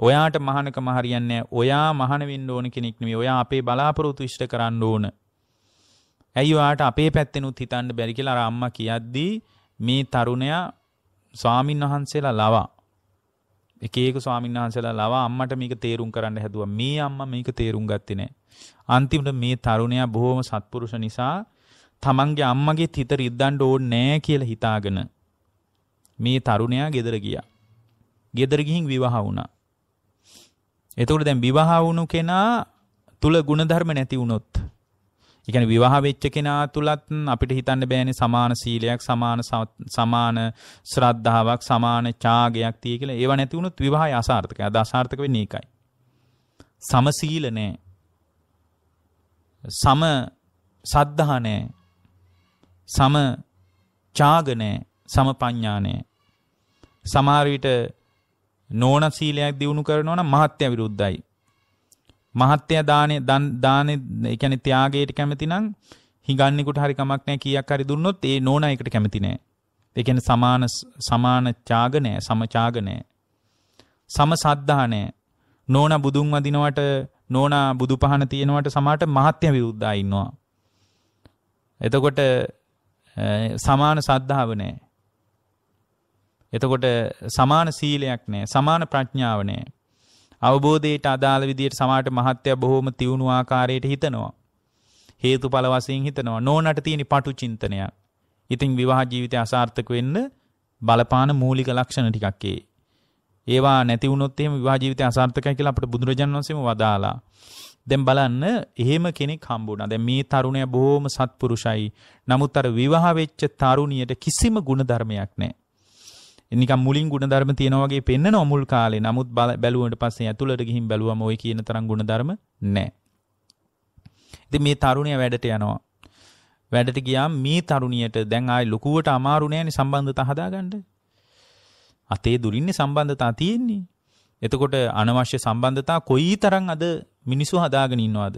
ඔයාට මහානකම හරියන්නේ ඔයා මහාන වෙන්න ඕන කෙනෙක් නෙමෙයි. ඔයා අපේ බලාපොරොත්තු ඉෂ්ට කරන්න ඕන. ඇයි ඔයාට අපේ පැත්තෙනුත් හිතන්න බැරි කියලා අර අම්මා කියද්දී මේ තරුණයා ස්වාමින් වහන්සේලා ලවා එක එක ස්වාමීන් වහන්සේලා ලවා අම්මට මේක තේරුම් කරන්න හැදුවා. මේ අම්මා මේක තේරුම් ගත්තේ නැහැ. අන්තිමට මේ තරුණයා බොහොම සත්පුරුෂ නිසා තමන්ගේ අම්මගේ හිත රිද්දන්න ඕනේ නැහැ කියලා හිතාගෙන මේ තරුණයා ගෙදර ගියා. ගෙදර ගිහින් විවාහ වුණා. එතකොට දැන් විවාහ වුණු කෙනා තුල ಗುಣධර්ම නැති වුණොත් ඒ කියන්නේ විවාහ වෙච්ච කෙනා තුලත් අපිට හිතන්න බෑනේ සමාන සීලයක් සමාන සමාන ශ්‍රද්ධාවක් සමාන ඡාගයක් තිය කියලා ඒව නැති වුණොත් විවාහය අසාර්ථකයි. අද අසාර්ථක වෙන්නේ ඒකයි. සම සීල නැහැ. සම සද්ධා නැහැ. සම ඡාග නැහැ. සමපඤ්ඤාණය. සමහර විට නෝන සීලයක් දිනු කරනවා නම් මහත්ය විරුද්ධයි. මහත්ය දානේ දානේ ඒ කියන්නේ ත්‍යාගයට කැමති නම් හිඟන්නේකට හරි කමක් නැහැ කීයක් හරි දුන්නොත් ඒ නෝනා එකට කැමති නැහැ. ඒ කියන්නේ සමාන සමාන ත්‍යාග නැහැ, සම ත්‍යාග නැහැ. සම සද්ධා නැහැ. නෝනා බුදුන් වදිනවට නෝනා බුදු පහන තියෙනවට සමාට මහත්ය විරුද්ධයි ඉන්නවා. එතකොට සමාන සද්ධාව නැහැ. එතකොට සමාන සීලයක් නෑ සමාන ප්‍රඥාව නෑ. අවබෝධයට අදාළ විදියට සමාට මහත්ය බොහෝම තියුණු ආකාරයට හිතනවා. හේතුඵල වශයෙන් හිතනවා. නෝනට තියෙන පටු චින්තනයක්. ඉතින් විවාහ ජීවිතය අසාර්ථක වෙන්න බලපාන මූලික ලක්ෂණ ටිකක් ඒ. ඒවා නැති වුණොත් එහෙම විවාහ ජීවිතය අසාර්ථකයි කියලා අපිට බුදුරජාණන් වහන්සේම වදාලා. දැන් බලන්න එහෙම කෙනෙක් හම්බුණා. දැන් මේ තරුණයා බොහොම සත්පුරුෂයි. නමුත් අර විවාහ වෙච්ච තරුණියට කිසිම ගුණ ධර්මයක් නැහැ. නිකම් මුලින් ගුණධර්ම තියෙනවා වගේ පෙන්නන මුල් කාලේ. නමුත් බැලුවට පස්සේ ඇතුළට ගිහින් බැලුවම ওই කියන තරම් ගුණධර්ම නැහැ. ඉතින් මේ තරුණයා වැඩට යනවා. වැඩට ගියාම මේ තරුණියට දැන් ආයි ලොකුවට අමාරු නෑනේ සම්බන්ධතා හදාගන්න. අතේ දුරින්නේ සම්බන්ධතා තියෙන්නේ. එතකොට අනවශ්‍ය සම්බන්ධතා කොයි තරම් අද මිනිස්සු හදාගෙන ඉන්නවද?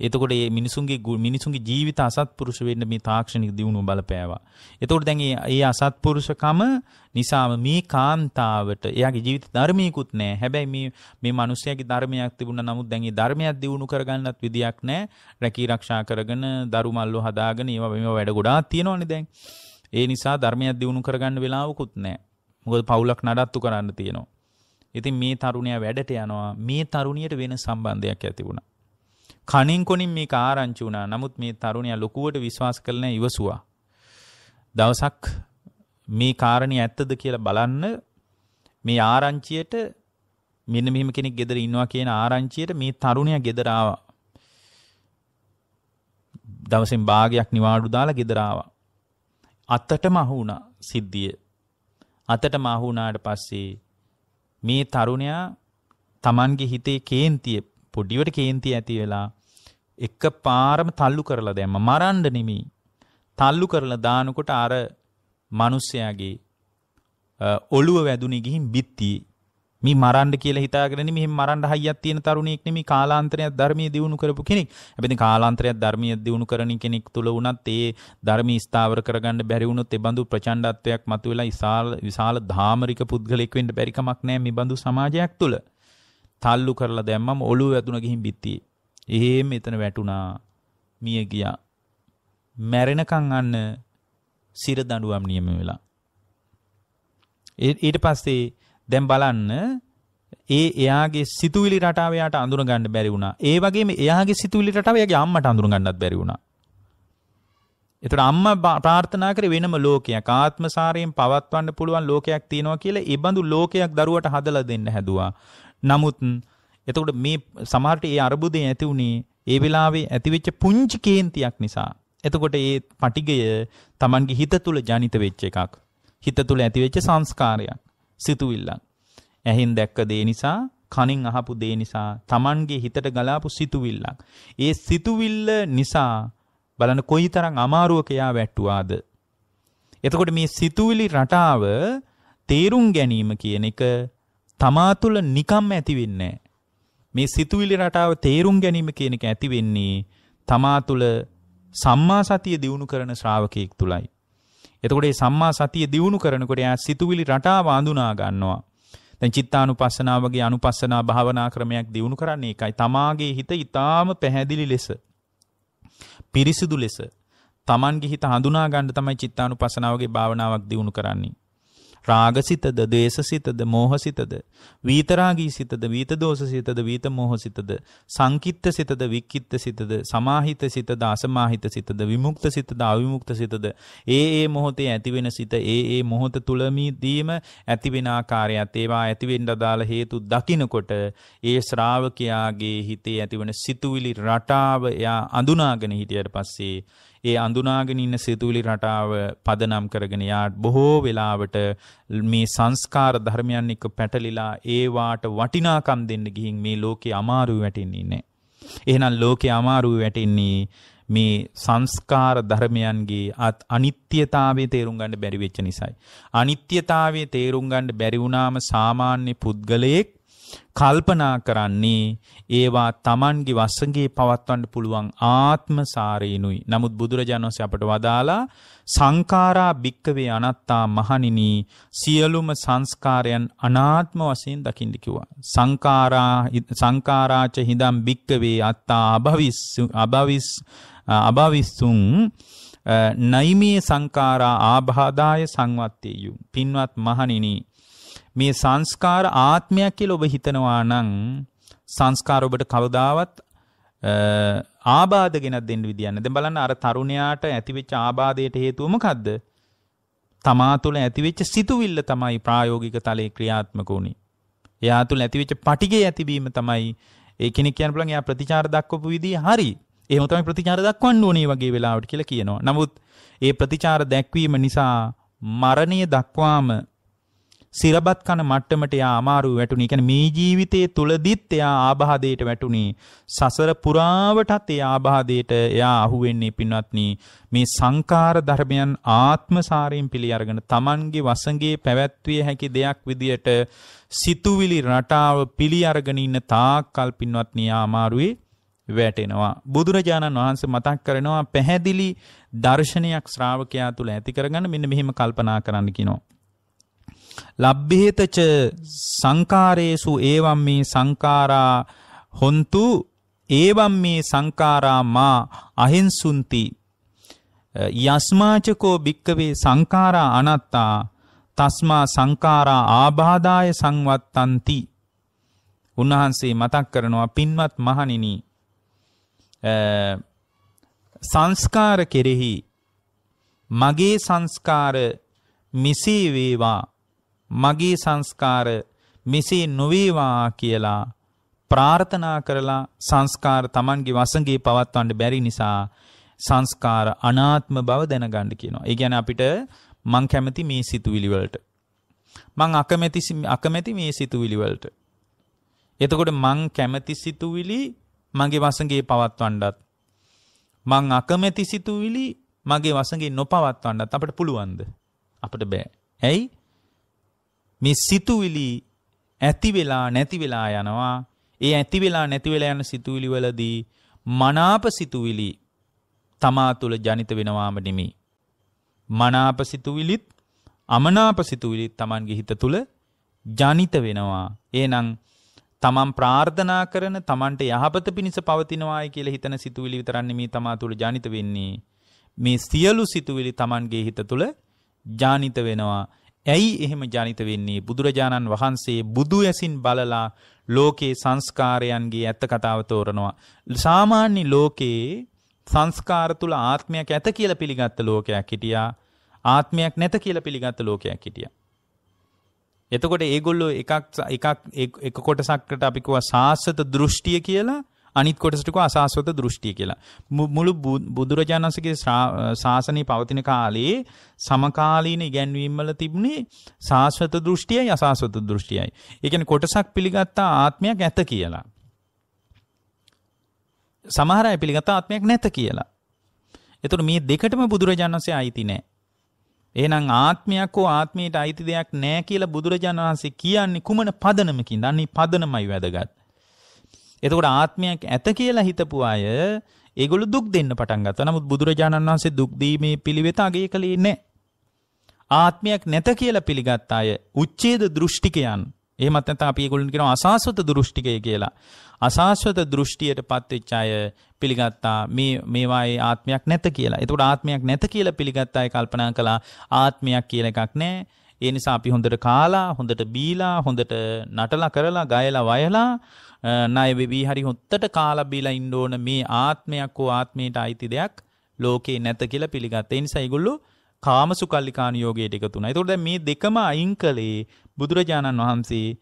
එතකොට මේ මිනිසුන්ගේ මිනිසුන්ගේ ජීවිත අසත්පුරුෂ වෙන්න මේ තාක්ෂණික දියුණුව බලපෑවා. එතකොට දැන් මේ අසත්පුරුෂකම නිසාම මේ කාන්තාවට එයාගේ ජීවිත ධර්මයකුත් නැහැ. හැබැයි මේ මේ මිනිස්යාගේ ධර්මයක් තිබුණා නමුත් දැන් ඒ ධර්මයක් දියුණු කරගන්නත් විදියක් නැහැ. රැකී ආරක්ෂා කරගෙන, දරු මල්ලෝ හදාගෙන ඒවා මේවා වැඩ ගොඩාක් තියෙනවනේ දැන්. ඒ නිසා ධර්මයක් දියුණු කරගන්න වෙලාවකුත් නැහැ. මොකද පවුලක් නඩත්තු කරන්න තියෙනවා. ඉතින් මේ තරුණයා වැඩට යනවා. මේ තරුණියට වෙන සම්බන්ධයක් ඇති වුණා. කණින් කොනින් මේක ආරංචි වුණා. නමුත් මේ තරුණයා ලොකුවට විශ්වාස කළ නැහැ ඉවසුවා. දවසක් මේ කාරණේ ඇත්තද කියලා බලන්න මේ ආරංචියට මෙන්න මෙහෙම කෙනෙක් ගෙදර ඉන්නවා කියන ආරංචියට මේ තරුණයා ගෙදර ආවා. දවසෙන් භාගයක් නිවාඩු දාලා ගෙදර ආවා. අතටම අහු වුණා සිද්ධිය. අතටම අහු වුණාට පස්සේ මේ තරුණයා Tamanගේ හිතේ කේන්තිය පොඩිවට කේන්ති ඇති වෙලා එක පාරම තල්ලු කරලා දැම්ම මරන්න නෙමෙයි. තල්ලු කරලා දානකොට අර මිනිස්යාගේ ඔළුව වැදුනේ ගිහින් බිත්තියේ මේ මරන්න කියලා හිතාගෙන මෙහෙම මරන්න හයියක් තියෙන තරුණියෙක් නෙමේ කාලාන්තරයක් ධර්මයේ දියුණු කරපු කෙනෙක්. හැබැයි කාලාන්තරයක් ධර්මයේ දියුණු කරන කෙනෙක් තුල වුණත් ඒ ධර්මී ස්ථාවර කරගන්න බැරි වුණොත් ඒ බඳු ප්‍රචණ්ඩත්වයක් මතුවලා විශාල විශාල ධාමරික පුද්ගලෙක් වෙන්න බැරි කමක් නැහැ මේ බඳු සමාජයක් තුල. තල්ලු කරලා දැම්මම ඔළුව වැදුන ගිහින් බිත්තියේ. එහෙම එතන වැටුණා. මිය ගියා. මැරෙනකන් අන්න සිර දඬුවම් නියම වෙලා. ඊට පස්සේ දැන් බලන්න ඒ එයාගේ සිතුවිලි රටාව එයාට අඳුර ගන්න බැරි වුණා. ඒ වගේම එයාගේ සිතුවිලි රටාව එයාගේ අම්මට අඳුර ගන්නත් බැරි වුණා. එතකොට අම්මා ප්‍රාර්ථනා කරේ වෙනම ලෝකයක් ආත්මසාරයෙන් පවත්වන්න පුළුවන් ලෝකයක් තියෙනවා කියලා ඒ බඳු ලෝකයක් දරුවට හදලා දෙන්න හැදුවා. නමුත් එතකොට මේ සමහරට ඒ අරබුදේ ඇති වුණේ ඒ වෙලාවේ ඇතිවෙච්ච පුංචි කේන්තියක් නිසා. එතකොට ඒ පටිගය Tamanගේ හිත තුල ජනිත වෙච්ච එකක්. හිත තුල ඇතිවෙච්ච සංස්කාරයක්, සිතුවිල්ලක්. ඇහෙන් දැක්ක දේ නිසා, කනින් අහපු දේ නිසා, Tamanගේ හිතට ගලාපු සිතුවිල්ලක්. ඒ සිතුවිල්ල නිසා බලන්න කොයිතරම් අමාරුවක යා වැට්ටුවාද. එතකොට මේ සිතුවිලි රටාව තේරුම් ගැනීම කියන එක තමා තුළ නිකම්ම ඇති වෙන්නේ මේ සිතුවිලි රටාව තේරුම් ගැනීම කියන එක ඇති වෙන්නේ තමා තුළ සම්මා සතිය දියුණු කරන ශ්‍රාවකයෙක් තුලයි. එතකොට මේ සම්මා සතිය දියුණු කරනකොට එයා සිතුවිලි රටාව අඳුනා ගන්නවා. දැන් චිත්තානුපස්සනාව වගේ අනුපස්සනා භාවනා ක්‍රමයක් දියුණු කරන්නේ ඒකයි. තමාගේ හිත ඊටාම පැහැදිලි ලෙස පිරිසිදු ලෙස තමන්ගේ හිත හඳුනා ගන්න තමයි චිත්තානුපස්සනාවගේ භාවනාවක් දියුණු කරන්නේ. රාගසිතද, ද්වේෂසිතද, මෝහසිතද, වීතරාගී සිතද, වීතදෝෂසිතද, වීතමෝහසිතද, සංකිට්ඨසිතද, වික්කිට්ඨසිතද, සමාහිතසිතද, අසමාහිතසිතද, විමුක්තසිතද, අවිමුක්තසිතද, ඒ ඒ මොහොතේ ඇතිවෙන සිත, ඒ ඒ මොහොත තුලමීදීම ඇතිවෙන ආකාරයත් ඒවා ඇතිවෙන්න අදාළ හේතු දකිනකොට ඒ ශ්‍රාවකයාගේ හිතේ ඇතිවන සිතුවිලි රටාව එයා අඳුනාගෙන හිටියට පස්සේ ඒ අඳුනාගෙන ඉන්න සිතුවිලි රටාව පදනම් කරගෙන යා බොහෝ වෙලාවට මේ සංස්කාර ධර්මයන් එක්ක පැටලිලා ඒවාට වටිනාකම් දෙන්න ගිහින් මේ ලෝකේ අමාරු වැටෙන්නේ නැහැ. එහෙනම් ලෝකේ අමාරු වැටෙන්නේ මේ සංස්කාර ධර්මයන්ගේ අත් අනිත්‍යතාවයේ තේරුම් ගන්න බැරි වෙච්ච නිසායි. අනිත්‍යතාවයේ තේරුම් ගන්න බැරි වුණාම සාමාන්‍ය පුද්ගලයෙක් කල්පනා කරන්නේ ඒවා Tamanගේ වසඟේ පවත්වන්න පුළුවන් ආත්ම සාරේනුයි. නමුත් බුදුරජාණන් වහන්සේ අපට වදාලා සංඛාරා භික්කවේ අනත්තා මහණෙනි සියලුම සංස්කාරයන් අනාත්ම වශයෙන් දකින්න කිව්වා. සංඛාරා සංඛාරාච හිඳම් භික්කවේ අත්තා අභවිස් අභවිස් අභවිස්සුං නයිමේ සංඛාරා ආබාධාය සංවත්තේයු. පින්වත් මහණෙනි මේ සංස්කාර ආත්මයක් කියලා ඔබ හිතනවා නම් සංස්කාර ඔබට කවදාවත් ආබාධ ගෙනත් දෙන්න විදියන්න. දැන් බලන්න අර තරුණයාට ඇතිවෙච්ච ආබාධයට හේතුව මොකද්ද? තමා තුළ ඇතිවෙච්ච සිතුවිල්ල තමයි ප්‍රායෝගික තලයේ ක්‍රියාත්මක වුනේ. එයා තුළ ඇතිවෙච්ච පටිගේ ඇතිවීම තමයි ඒ කෙනෙක් කියන්න පුළුවන් එයා ප්‍රතිචාර දක්වපු විදිය හරි. එහෙම තමයි ප්‍රතිචාර දක්වන්න ඕනේ වගේ වෙලාවට කියලා කියනවා. නමුත් ඒ ප්‍රතිචාර දැක්වීම නිසා මරණය දක්වාම සිරබත් කන මට්ටමට එයා අමාරුව වැටුණේ. කියන්නේ මේ ජීවිතයේ තුලදිත් එයා ආබාධයට වැටුණේ. සසර පුරාවටත් එයා ආබාධයට එයා අහු වෙන්නේ පින්වත්නි මේ සංකාර ධර්මයන් ආත්මසාරයෙන් පිළි අරගෙන Tamange වසඟේ පැවැත්විය හැකි දෙයක් විදියට සිතුවිලි රටාව පිළි අරගෙන ඉන්න තාක්කල් පින්වත්නි අමාරුවේ වැටෙනවා. බුදුරජාණන් වහන්සේ මතක් කරනවා පැහැදිලි දර්ශනයක් ශ්‍රාවකයා තුළ ඇති කරගන්න මෙන්න මෙහෙම කල්පනා කරන්න කියනවා. ලබ්බිහෙතච සංකාරේසු ඒවම් මේ සංකාරා හොන්තු ඒවම් මේ සංකාරා මා අහින්සුන්ති යස්මාචකෝ භික්කවේ සංකාරා අනත්තා තස්මා සංකාරා ආබාධාය සංවත්තන්ති උන්වහන්සේ මතක් කරනවා පින්වත් මහණෙනි සංස්කාර කෙරෙහි මගේ සංස්කාර මිසී වේවා මගේ සංස්කාර මෙසේ නොවේවා කියලා ප්‍රාර්ථනා කරලා සංස්කාර Tamanගේ වසඟේ පවත්වන්න බැරි නිසා සංස්කාර අනාත්ම බව දැනගන්න කියනවා. ඒ කියන්නේ අපිට මං කැමති මේ සිතුවිලි වලට. මං අකමැති අකමැති මේ සිතුවිලි වලට. එතකොට මං කැමති සිතුවිලි මගේ වසඟේ පවත්වන්නත් මං අකමැති සිතුවිලි මගේ වසඟේ නොපවත්වන්නත් අපිට පුළුවන්ද? අපිට බෑ. ඇයි? මේ සිතුවිලි ඇති වෙලා නැති වෙලා යනවා. ඒ ඇති වෙලා නැති වෙලා යන සිතුවිලි වලදී මනාප සිතුවිලි තමා තුළ ජනිත වෙනවාම නෙමෙයි. මනාප සිතුවිලිත් අමනාප සිතුවිලිත් Tamanගේ හිත තුළ ජනිත වෙනවා. එහෙනම් තමන් ප්‍රාර්ථනා කරන තමන්ට යහපත පිණිස පවතිනවායි කියලා හිතන සිතුවිලි විතරක් නෙමේ තමා තුළ ජනිත වෙන්නේ. මේ සියලු සිතුවිලි තමන්ගේ හිත තුළ ජානිත වෙනවා. ඇයි එහෙම ජනිත වෙන්නේ බුදුරජාණන් වහන්සේ බුදු ඇසින් බලලා ලෝකේ සංස්කාරයන්ගේ ඇත්ත කතාව තෝරනවා. සාමාන්‍ය ලෝකයේ සංස්කාර තුල ආත්මයක් ඇත කියලා පිළිගත්ත ලෝකයක් හිටියා. ආත්මයක් නැත කියලා පිළිගත්ත ලෝකයක් හිටියා. එතකොට ඒගොල්ලෝ එකක් එකක් එක කොටසක්කට අපි කිව්වා සාසත දෘෂ්ටිය කියලා අනිත් කොටසටක අසාස්වත දෘෂ්ටිය කියලා. මුළු බුදුරජාණන්සගේ ශාසනය පවතින කාලයේ සමකාලීන ඉගැන්වීම්වල තිබුණේ ශාස්වත දෘෂ්ටියයි අසාස්වත දෘෂ්ටියයි. එකන කොටසක් පිළිගත්තා ආත්මයක් ඇත කියලා. සමහරය පිළිගත ආත්මයක් නැත කියලා. එතුට මේ දෙකටම බුදුරජාණන්සේ අයිති නෑ. එහෙනම් ආත්මයක් හෝ ආත්මයට අයිති දෙයක් නෑ කියලා බුදුරජාණන් වහන්සේ කියන්නේ කුමන පදනමකින්ද? අනිත් පදනමයි වැදගත්. එතකොට ආත්මයක් ඇත කියලා හිතපු අය ඒගොල්ලෝ දුක් දෙන්න පටන් ගත්තා. නමුත් බුදුරජාණන් වහන්සේ දුක් දීමේ පිළිවෙත අගය කළේ නැහැ. ආත්මයක් නැත කියලා පිළිගත් අය උච්ඡේද දෘෂ්ටිකයන්. එහෙමත් නැත්නම් අපි ඒගොල්ලන් කියනවා අසාස්වත දෘෂ්ටිකය කියලා. අසාස්වත දෘෂ්ටියටපත් වෙච්ච අය පිළිගත්තා මේ මේවායේ ආත්මයක් නැත කියලා. එතකොට ආත්මයක් නැත කියලා පිළිගත් අය කල්පනා කළා ආත්මයක් කියලා එකක් නැහැ. ඒ නිසා අපි හොඳට කාලා, හොඳට බීලා, හොඳට නටලා කරලා, ගයලා, වයලා ණය වෙවී හරි හොත්තට කාලබීලා ඉන්න ඕන මේ ආත්මයක් හෝ ආත්මයට අයිති දෙයක් ලෝකේ නැත කියලා පිළිගත්තා. ඒ නිසා ඒගොල්ලෝ කාමසුකල්ලිකානුයෝගයට එකතු වුණා. ඒතකොට දැන් මේ දෙකම අයින් කළේ බුදුරජාණන් වහන්සේ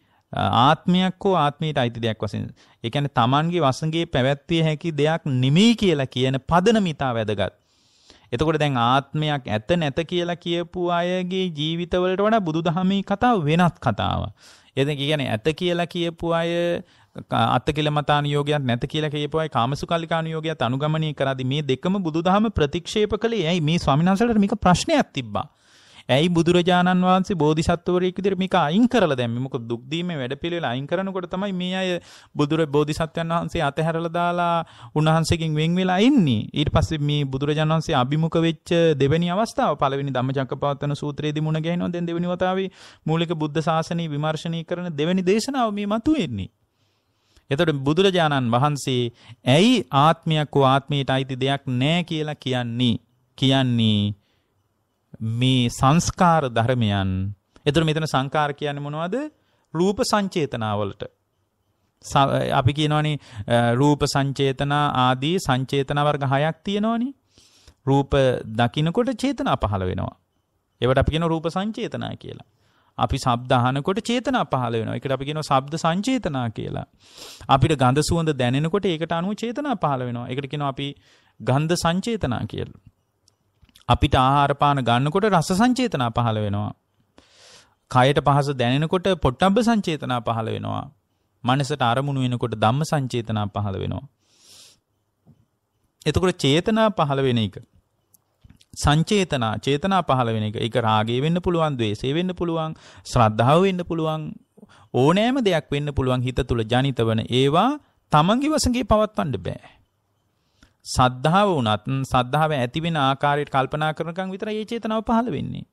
ආත්මයක් හෝ ආත්මයට අයිති දෙයක් වශයෙන්. ඒ කියන්නේ Tamanගේ වසඟේ පැවැත්විය හැකි දෙයක් නෙමෙයි කියලා කියන පදනම ඉතා වැදගත්. එතකොට දැන් ආත්මයක් ඇත නැත කියලා කියපු අයගේ ජීවිතවලට වඩා බුදුදහමේ කතාව වෙනත් කතාවක්. එතන කියන්නේ ඇත කියලා කියපු අය අත්තකෙලමතානියෝගයක් නැත කියලා කියපුවයි කාමසුකල්ලිකානුයෝගයක් අනුගමනය කරදි මේ දෙකම බුදුදහම ප්‍රතික්ෂේප කළේ ඇයි මේ ස්වාමිනාසලට මේක ප්‍රශ්නයක් තිබ්බා. ඇයි බුදුරජාණන් වහන්සේ බෝධිසත්වරයෙක් විදිහට මේක අයින් කරලා දැම්මේ මොකද දුක් දීමේ වැඩපිළිවෙල අයින් කරනකොට තමයි මේ අය බුදුර බෝධිසත්වයන් වහන්සේ අතහැරලා දාලා උන්වහන්සේගෙන් වෙන් වෙලා ඉන්නේ ඊට පස්සේ මේ බුදුරජාණන් වහන්සේ අභිමුඛ වෙච්ච දෙවෙනි අවස්ථාව පළවෙනි ධම්මචක්කපවත්තන සූත්‍රයේදී මුණ ගැහෙනවා දැන් දෙවෙනි වතාවේ මූලික බුද්ධ ශාසනය විමර්ශනය කරන දෙවෙනි දේශනාව මේ මතුවෙන්නේ එතකොට බුදුරජාණන් වහන්සේ ඇයි ආත්මයක් හෝ ආත්මයට අයිති දෙයක් නැහැ කියලා කියන්නේ? කියන්නේ මේ සංස්කාර ධර්මයන්. එතකොට මෙතන සංකාර කියන්නේ මොනවද? රූප සංචේතනාවලට. අපි කියනවනේ රූප සංචේතනා ආදී සංචේතන වර්ග හයක් තියෙනවනේ. රූප දකින්නකොට චේතනා පහළ වෙනවා. ඒවට අපි කියන රූප සංචේතනා කියලා. අපි සබ්දහනකොට චේතනා පහළ වෙනවා. ඒකට අපි කියනවා ශබ්ද සංචේතනා කියලා. අපිට ගඳ සුවඳ දැනෙනකොට ඒකට අනුව චේතනා පහළ වෙනවා. ඒකට කියනවා අපි ගන්ධ සංචේතනා කියලා. අපිට ආහාර පාන ගන්නකොට රස සංචේතනා පහළ වෙනවා. කයට පහස දැනෙනකොට පොට්ටබ්බ සංචේතනා පහළ වෙනවා. මනසට අරමුණු වෙනකොට ධම්ම සංචේතනා පහළ වෙනවා. එතකොට චේතනා පහළ වෙන එක සංචේතනා චේතනා පහළ වෙන එක. ඒක රාගය වෙන්න පුළුවන්, ద్వේෂය වෙන්න පුළුවන්, ශ්‍රද්ධාව වෙන්න පුළුවන්, ඕනෑම දෙයක් වෙන්න පුළුවන් හිත තුල ජනිත වන ඒවා තමන්ගේ වසඟේ පවත්වන්න බෑ. සද්ධාව වුණත් සද්ධාව ඇති වෙන ආකාරයට කල්පනා කරනකම් විතරයි මේ චේතනාව පහළ වෙන්නේ.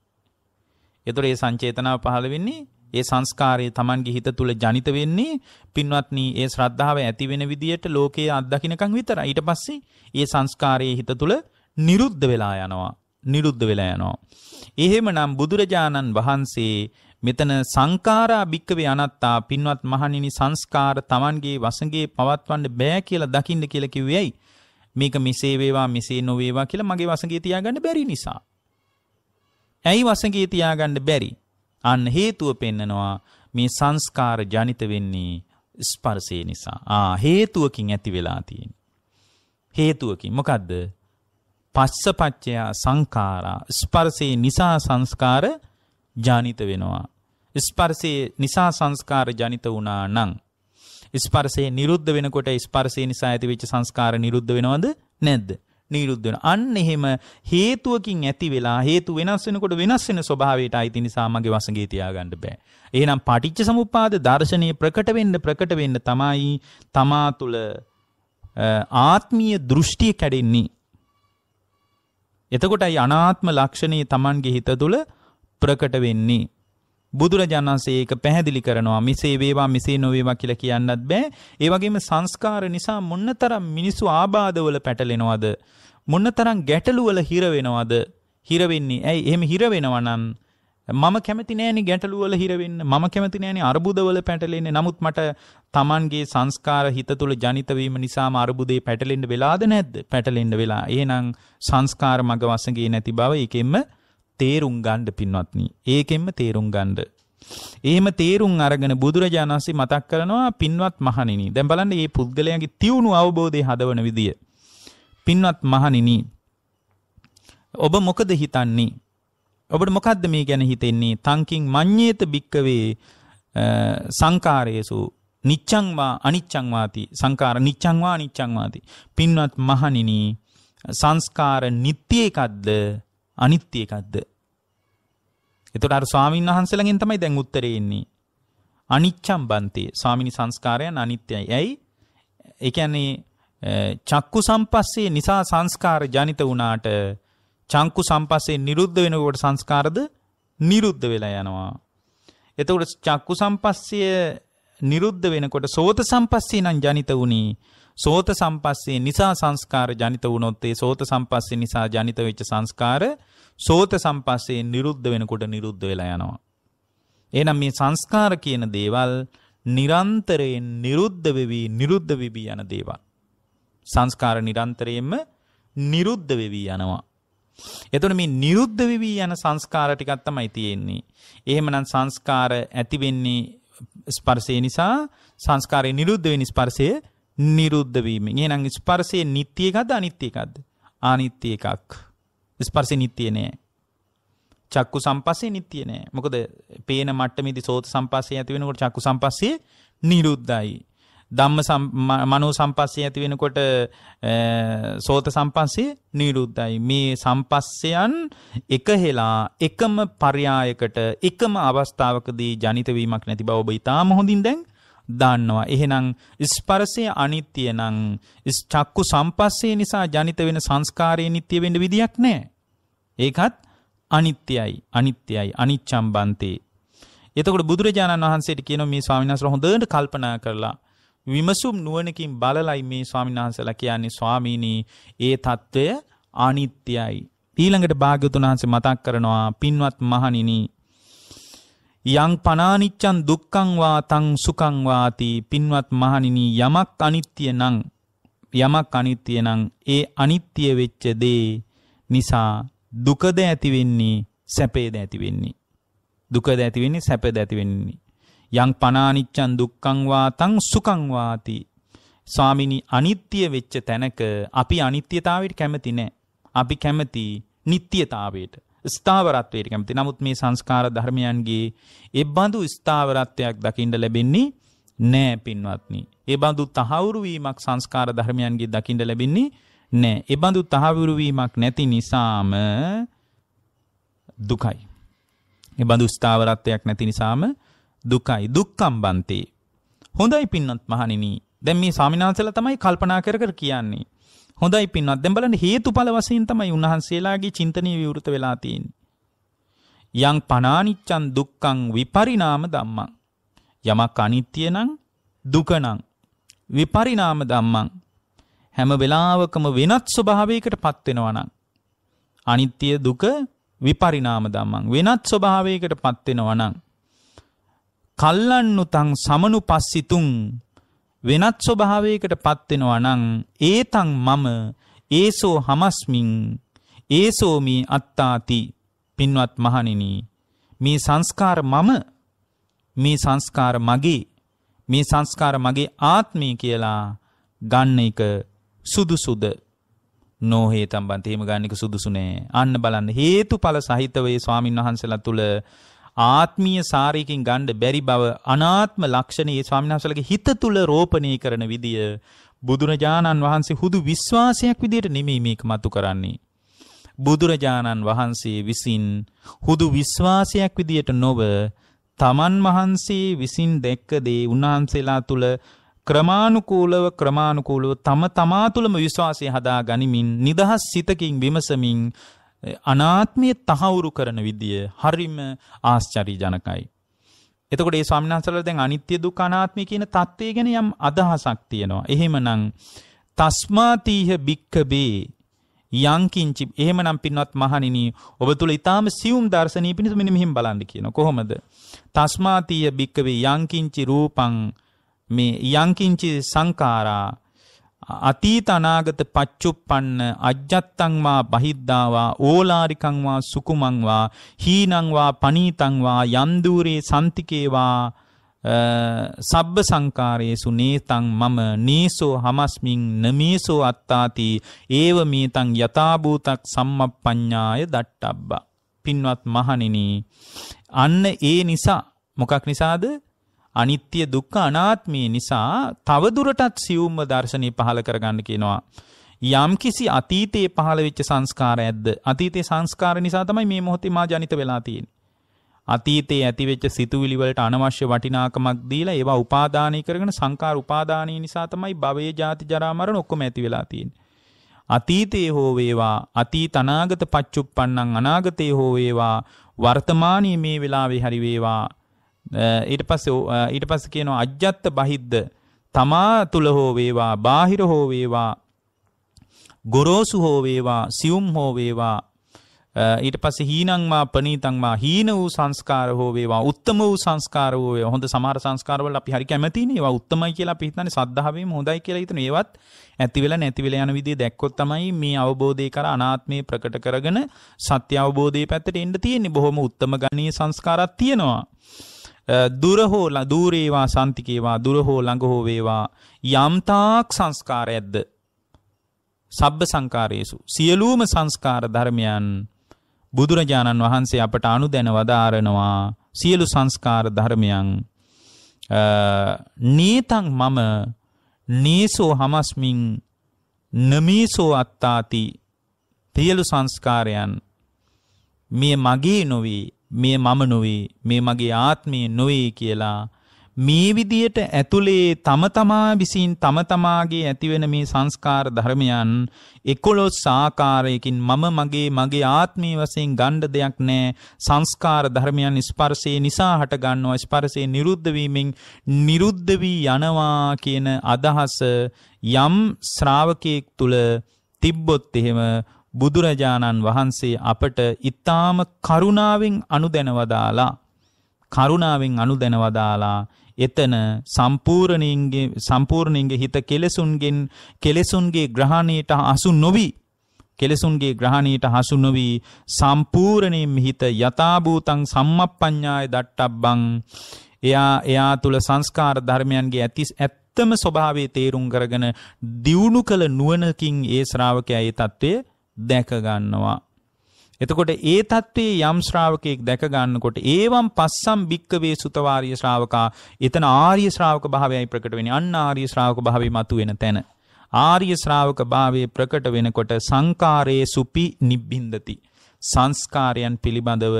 ඒතර මේ සංචේතනාව පහළ වෙන්නේ ඒ සංස්කාරය Tamange හිත තුල ජනිත වෙන්නේ පින්වත්නි ඒ ශ්‍රද්ධාව ඇති වෙන විදියට ලෝකයේ අත්දකින්නකම් විතරයි. ඊට පස්සේ ඒ සංස්කාරයේ හිත තුල නිරුද්ධ වෙලා යනවා. නිරුද්ධ වෙලා යනවා. එහෙමනම් බුදුරජාණන් වහන්සේ මෙතන සංකාරා භික්කවේ අනත්තා පින්වත් මහණෙනි සංස්කාර Tamanගේ වසඟේ පවත්වන්න බෑ කියලා දකින්න කියලා කිව්වේයි. මේක මෙසේ වේවා මෙසේ නොවේවා කියලා මගේ වසඟේ තියාගන්න බැරි නිසා. ඇයි වසඟේ තියාගන්න බැරි? අන්න හේතුව පෙන්නනවා මේ සංස්කාර ජනිත වෙන්නේ ස්පර්ශය නිසා. ආ හේතුවකින් ඇති වෙලා තියෙන. හේතුවකින් මොකද්ද? පස්සපච්චයා සංඛාරා ස්පර්ශේ නිසා සංස්කාර ජනිත වෙනවා. ස්පර්ශේ නිසා සංස්කාර ජනිත වුණා නම් ස්පර්ශේ නිරුද්ධ වෙනකොට ස්පර්ශේ නිසා ඇතිවෙච්ච සංස්කාර නිරුද්ධ වෙනවද නැද්ද? නිරුද්ධ වෙනවා. අන්න එහෙම හේතුවකින් ඇති වෙලා හේතු වෙනස් වෙනකොට වෙනස් වෙන ස්වභාවයට අයිති නිසා මගේ වසඟේ තියාගන්න බෑ. එහෙනම් පටිච්ච සමුප්පාද දර්ශනය ප්‍රකට වෙන්න ප්‍රකට වෙන්න තමයි තමා තුළ ආත්මීය දෘෂ්ටිය කැඩෙන්නේ. එතකොටයි අනාත්ම ලක්ෂණයේ Tamanගේ හිත තුළ ප්‍රකට වෙන්නේ. බුදුරජාණන්සේ ඒක පැහැදිලි කරනවා මිසේ වේවා මිසේ නොවේවා කියලා කියන්නත් බෑ. ඒ වගේම සංස්කාර නිසා මොන්නතරම් මිනිස්සු ආබාධවල පැටලෙනවද? මොන්නතරම් ගැටලුවල හිර වෙනවද? හිර වෙන්නේ. ඇයි එහෙම හිර වෙනවා නම් මම කැමති නෑනේ ගැටලුවල හිරවෙන්න මම කැමති නෑනේ අර්බුදවල පැටලෙන්නේ නමුත් මට Tamanගේ සංස්කාර හිත තුළ ජනිත වීම නිසාම අර්බුදේ පැටලෙන්න වෙලාද නැද්ද පැටලෙන්න වෙලා එහෙනම් සංස්කාර මග වසඟේ නැති බව ඒකෙන්ම තේරුම් ගන්න පින්වත්නි ඒකෙන්ම තේරුම් ගන්න එහෙම තේරුම් අරගෙන බුදුරජාණන් වහන්සේ මතක් කරනවා පින්වත් මහණෙනි දැන් බලන්න මේ පුද්ගලයාගේ තියුණු අවබෝධය හදවන විදිය පින්වත් මහණෙනි ඔබ මොකද හිතන්නේ ඔබට මොකක්ද මේ ගැන හිතෙන්නේ තංකින් මඤ්ඤේත බික්කවේ සංකාරයේසු නිච්ඡංවා අනිච්ඡංවාති සංකාර නිච්ඡංවා අනිච්ඡංවාති පින්වත් මහණෙනි සංස්කාර නිට්ටි එකක්ද අනිත්‍ය එකක්ද එතකොට අර ස්වාමීන් වහන්සේලාගෙන් තමයි දැන් උත්තරේ එන්නේ අනිච්ඡම් බන්තේ ස්වාමිනී සංස්කාරයන් අනිත්‍යයි ඇයි ඒ කියන්නේ චක්කු සම්පස්සේ නිසා සංස්කාර ජනිත වුණාට චංකු සම්පස්සේ නිරුද්ධ වෙනකොට සංස්කාරද නිරුද්ධ වෙලා යනවා. එතකොට චක්කු සම්පස්සය නිරුද්ධ වෙනකොට සෝත සම්පස්සේ නම් ජනිත වුණේ සෝත සම්පස්සේ නිසා සංස්කාර ජනිත වුණොත් ඒ සෝත සම්පස්සේ නිසා ජනිත වෙච්ච සංස්කාර සෝත සම්පස්සේ නිරුද්ධ වෙනකොට නිරුද්ධ වෙලා යනවා. එහෙනම් මේ සංස්කාර කියන දේවල් නිරන්තරයෙන් නිරුද්ධ වෙවි නිරුද්ධ වෙවි යන දේවල්. සංස්කාර නිරන්තරයෙන්ම නිරුද්ධ වෙවි යනවා. එතකොට මේ නිරුද්ධ වෙවි යන සංස්කාර ටිකක් තමයි තියෙන්නේ. එහෙමනම් සංස්කාර ඇති වෙන්නේ ස්පර්ශය නිසා සංස්කාරය නිරුද්ධ වෙන ස්පර්ශය නිරුද්ධ වීම. එහෙනම් ස්පර්ශය නිට්ටි එකද අනිත්‍ය එකද? අනිත්‍ය එකක්. ස්පර්ශය නිට්ටි නෑ. චක්කු සම්පස්සේ නිට්ටි නෑ. මොකද පේන මට්ටමේදී සෝත සම්පස්සේ ඇති වෙනකොට චක්කු සම්පස්සේ නිරුද්ධයි. ධම්ම මනෝ සම්පස්සේ ඇති වෙනකොට සෝත සම්පස්සේ නිරුද්ධයි. මේ සම්පස්සයන් එකහෙලා එකම පරයායකට එකම අවස්ථාවකදී ජනිත වීමක් නැති බව ඔබ ඊටාම හොඳින් දැන් දන්නවා. එහෙනම් ස්පර්ශය අනිත්‍ය නම් චක්කු සම්පස්සේ නිසා ජනිත වෙන සංස්කාරයේ නිට්ටය වෙන්න විදියක් නැහැ. ඒකත් අනිත්‍යයි අනිත්‍යයි අනිච්චම් බන්තේ එතකොට බුදුරජාණන් වහන්සේට කියන මේ ස්වාමීන් වහන්සේ හොඳට කල්පනා කරලා විමසුම් නුවණකින් බලලයි මේ ස්වාමීන් වහන්සලා කියන්නේ ස්වාමීනි ඒ తত্ত্বය අනිත්‍යයි. ඊළඟට භාග්‍යතුන් වහන්සේ මතක් කරනවා පින්වත් මහණෙනි යං පනානිච්චං දුක්ඛං වා තං සුඛං වාති පින්වත් මහණෙනි යමක් අනිත්‍ය නම් යමක් අනිත්‍ය නම් ඒ අනිත්‍ය වෙච්ච දේ නිසා දුකද ඇති වෙන්නේ සැපේද ඇති වෙන්නේ දුකද ඇති වෙන්නේ සැපද ඇති වෙන්නේ යං පනානිච්චන් දුක්ඛං වාතං සුඛං වාති ස්වාමිනි අනිත්‍ය වෙච්ච තැනක අපි අනිත්‍යතාවයට කැමති නැහැ අපි කැමති නිට්ටියතාවයට ස්ථාවරත්වයට කැමති නමුත් මේ සංස්කාර ධර්මයන්ගේ ඒ බඳු ස්ථාවරත්වයක් දකින්න ලැබෙන්නේ නැහැ පින්වත්නි ඒ බඳු තහවුරු වීමක් සංස්කාර ධර්මයන්ගේ දකින්න ලැබෙන්නේ නැහැ ඒ බඳු තහවුරු වීමක් නැති නිසාම දුකයි ඒ බඳු ස්ථාවරත්වයක් නැති නිසාම දුකයි දුක්කම්බන්තේ. හොඳයි පින්නත් මහනිනි දැන් මේ සාමිනාන්සල තමයි කල්පනා කර කර කියන්නේ. හොඳයි පින්නත් දැන් බලන්න හේතුඵල වශයෙන් තමයි උන්වහන්සේලාගේ චින්තනීය විවෘත වෙලා තියෙන්නේ. යං පනානිච්ඡන් දුක්ඛං විපරිණාම ධම්මං. යමක් අනිත්‍ය නම් දුක නම් විපරිණාම ධම්මං. හැම වෙලාවකම වෙනත් ස්වභාවයකටපත් වෙනවා නම් අනිත්‍ය දුක විපරිණාම ධම්මං වෙනත් ස්වභාවයකටපත් වෙනවා නම් කල්ලන්නුතං සමනු පස්සිතුන් වෙනත් ස්වභාවයකට පත්වෙනවා නං ඒතං මම ඒසෝ හමස්මින් ඒසෝමී අත්තාති පින්වත් මහනිනී මේ සංස්කාර මම මේ සංස්කාර මගේ මේ සංස්කාර මගේ ආත්මය කියලා ගන්න එක සුදුසුද නෝහේ තම්බන්තේම ගන්නක සුදුසුනේ අන්න බලන්න හේතු පල සහිතවේ ස්වාමීන් වහන්සලා තුළ ආත්මීය සාරයකින් ගණ්ඩ බැරි බව අනාත්ම ලක්ෂණයේ ස්වාමිනාසලගේ හිත තුළ රෝපණය කරන විදිය බුදුරජාණන් වහන්සේ හුදු විශ්වාසයක් විදියට නෙමෙයි මේක මතු කරන්නේ. බුදුරජාණන් වහන්සේ විසින් හුදු විශ්වාසයක් විදියට නොව තමන් වහන්සේ විසින් දැක්ක දේ උන්වහන්සේලා තුළ ක්‍රමානුකූලව ක්‍රමානුකූලව තම තමා තුළම විශ්වාසය හදා ගනිමින් නිදහස් සිතකින් විමසමින් අනාත්මය තහවුරු කරන විදිය හරිම ආශ්චර්යජනකයි. එතකොට ඒ ස්වාමීන් වහන්සේලා දැන් අනිත්‍ය දුක්ඛ අනාත්මය කියන தත්ත්වය ගැන යම් අදහසක් තියෙනවා. එහෙමනම් තස්මාතීහ බික්කබේ යංකින්චි එහෙමනම් පින්වත් මහණෙනි ඔබ තුල ඊටාම සියුම් දර්ශනීය පිණිස මෙන්න මෙහිම බලන්න කියනවා. කොහොමද? තස්මාතීය බික්කවේ යංකින්චි රූපං මේ යංකින්චි සංඛාරා අතීත අනාගත පච්චුප්පන්න අජ්ජත්තං වා බහිද්ධා වා ඕලාරිකං වා සුකුමං වා හීනං වා පනීතං වා යන්දුරේ සම්තිකේ වා සබ්බ සංකාරයේසු නේතං මම නීසෝ හමස්මින් නමීසෝ අත්තාති ඒව මේතං යථාභූතක් සම්මප්පඤ්ඤාය දට්ටබ්බා පින්වත් මහණෙනි අන්න ඒ නිසා මොකක් නිසාද අනිත්‍ය දුක්ඛ අනාත්මය නිසා තවදුරටත් සියුම්ම දර්ශනය පහළ කරගන්න කියනවා. යම්කිසි අතීතයේ පහළ වෙච්ච සංස්කාර ඇද්ද? අතීතයේ සංස්කාර නිසා තමයි මේ මොහොතේ මා ජනිත වෙලා තියෙන්නේ. අතීතයේ ඇතිවෙච්ච සිතුවිලි වලට අනවශ්‍ය වටිනාකමක් දීලා ඒවා උපාදානය කරගෙන සංකාර උපාදානය නිසා තමයි භවයේ ජාති ජරා මරණ ඔක්කොම ඇති වෙලා තියෙන්නේ. අතීතයේ හෝ වේවා අතීත අනාගත පච්චුප්පන්නං අනාගතයේ හෝ වේවා වර්තමානයේ මේ වෙලාවේ හරි වේවා ඊට පස්සේ ඊට පස්සේ කියනවා අජ්ජත් බහිද්ද තමා තුල හෝ වේවා බාහිර හෝ වේවා ගොරෝසු හෝ වේවා සියුම් හෝ වේවා ඊට පස්සේ හීනං මා පනීතං මා හීන වූ සංස්කාර හෝ වේවා උත්තම වූ සංස්කාර හෝ වේවා හොඳ සමහර සංස්කාර වල අපි හරි කැමතිනේ ඒවා උත්තමයි කියලා අපි හිතන්නේ සද්ධාවෙම හොඳයි කියලා හිතන ඒවත් ඇති වෙලා නැති වෙලා යන විදිහ දැක්කොත් තමයි මේ අවබෝධය කර අනාත්මය ප්‍රකට කරගෙන සත්‍ය අවබෝධයේ පැත්තට එන්න තියෙන්නේ බොහොම උත්තම ගණීය සංස්කාරක් තියෙනවා දුර හෝ දූරේවා සන්තිකේවා දුර හෝ ළඟ හෝ වේවා යම්තාක් සංස්කාරයක්ද සබ්බ සංකාරයේසු සියලුම සංස්කාර ධර්මයන් බුදුරජාණන් වහන්සේ අපට අනුදැන වදාරනවා සියලු සංස්කාර ධර්මයන් නීතං මම නීසෝ හමස්මින් නමීසෝ අත්තාති තියලු සංස්කාරයන් මේ මගේ නොවේ මේ මම නොවේ මේ මගේ ආත්මය නොවේ කියලා මේ විදියට ඇතුලේ තම තමා විසින් තම තමාගේ ඇතිවෙන මේ සංස්කාර ධර්මයන් 11 ආකාරයකින් මම මගේ මගේ ආත්මය වශයෙන් ගන්න දෙයක් නැහැ සංස්කාර ධර්මයන් ස්පර්ශේ නිසා හට ගන්නවා ස්පර්ශේ නිරුද්ධ වීමෙන් නිරුද්ධ වී යනවා කියන අදහස යම් ශ්‍රාවකයෙක් තුල තිබ්බොත් එහෙම බුදුරජාණන් වහන්සේ අපට ඊ타ම කරුණාවෙන් අනුදැනවදාලා කරුණාවෙන් අනුදැනවදාලා එතන සම්පූර්ණින්ගේ සම්පූර්ණින්ගේ හිත කෙලසුන්ගෙන් කෙලසුන්ගේ ග්‍රහණයට අසු නොවි කෙලසුන්ගේ ග්‍රහණයට හසු නොවි සම්පූර්ණයෙන් හිත යථාභූතං සම්මප්පඤ්ඤාය දට්ටබ්බං එයා එයා තුල සංස්කාර ධර්මයන්ගේ ඇති ඇත්තම ස්වභාවය තේරුම් කරගෙන දියුණු කළ නුවණකින් ඒ ශ්‍රාවකයා ඒ తත්වය දැක ගන්නවා. එතකොට ඒ தત્ත්වයේ යම් ශ්‍රාවකයෙක් දැක ගන්නකොට ඒවම් පස්සම් බික්කවේ සුතවාරිය ශ්‍රාවකා එතන ආර්ය ශ්‍රාවක භාවයයි ප්‍රකට වෙන්නේ අන්න ආර්ය ශ්‍රාවක භාවයේ මතුවෙන තැන ආර්ය ශ්‍රාවක භාවයේ ප්‍රකට වෙනකොට සංකාරයේ සුපි නිබ්බින්දති සංස්කාරයන් පිළිබඳව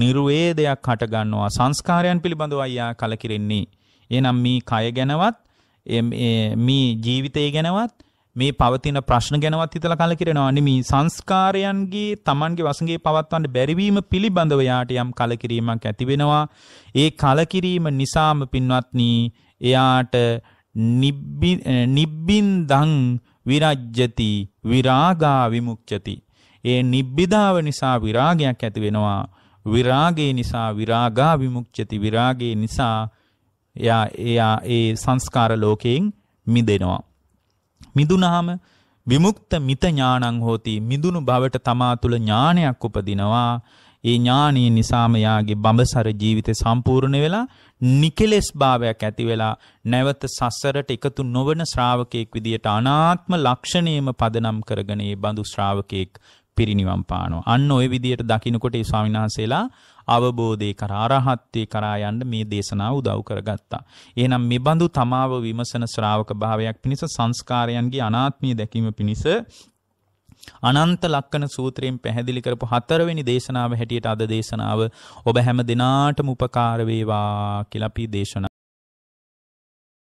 නිර්වේදයක් හට ගන්නවා සංස්කාරයන් පිළිබඳව අයියා කලකිරෙන්නේ එහෙනම් මේ කය ගැනවත් මේ ජීවිතය ගැනවත් මේ පවතින ප්‍රශ්න ගැනවත් හිතලා කලකිරෙනවා නෙමේ සංස්කාරයන්ගේ Tamanගේ වසඟේ පවත්වන්න බැරිවීම පිළිබඳව යාට යම් කලකිරීමක් ඇති වෙනවා. ඒ කලකිරීම නිසාම පින්වත්නි එයාට නිබ්බින්දං විරජ්ජති විරාගා විමුක්්චති. ඒ නිබ්බිධාව නිසා විරාගයක් ඇති වෙනවා. විරාගේ නිසා විරාගා විමුක්්චති විරාගේ නිසා එයා එයා ඒ සංස්කාර ලෝකයෙන් මිදෙනවා. මිදුනහම විමුක්ත මිත ඥානං හෝති මිදුණු බවට තමා තුළ ඥානයක් උපදිනවා ඒ ඥානයේ නිසාම යාගේ බඹසර ජීවිතේ සම්පූර්ණ වෙලා නිකලෙස් භාවයක් ඇති වෙලා නැවත සසරට එකතු නොවන ශ්‍රාවකයෙක් විදියට අනාත්ම ලක්ෂණයම පදනම් කරගෙන ඒ බඳු ශ්‍රාවකයෙක් පිරිනිවන් පානවා. අන්න ওই විදියට දකින්නකොට ඒ ස්වාමීන් වහන්සේලා අවබෝධය කරා අරහත්ත්වේ කරා යන්න මේ දේශනාව උදව් කරගත්තා. එහෙනම් මේ බඳු තමාව විමසන ශ්‍රාවක භාවයක් පිණිස සංස්කාරයන්ගේ අනාත්මය දැකීම පිණිස අනන්ත ලක්කන සූත්‍රයෙන් පැහැදිලි කරපු හතරවෙනි දේශනාව හැටියට අද දේශනාව ඔබ හැම දිනාටම උපකාර වේවා කියලා අපි දේශනා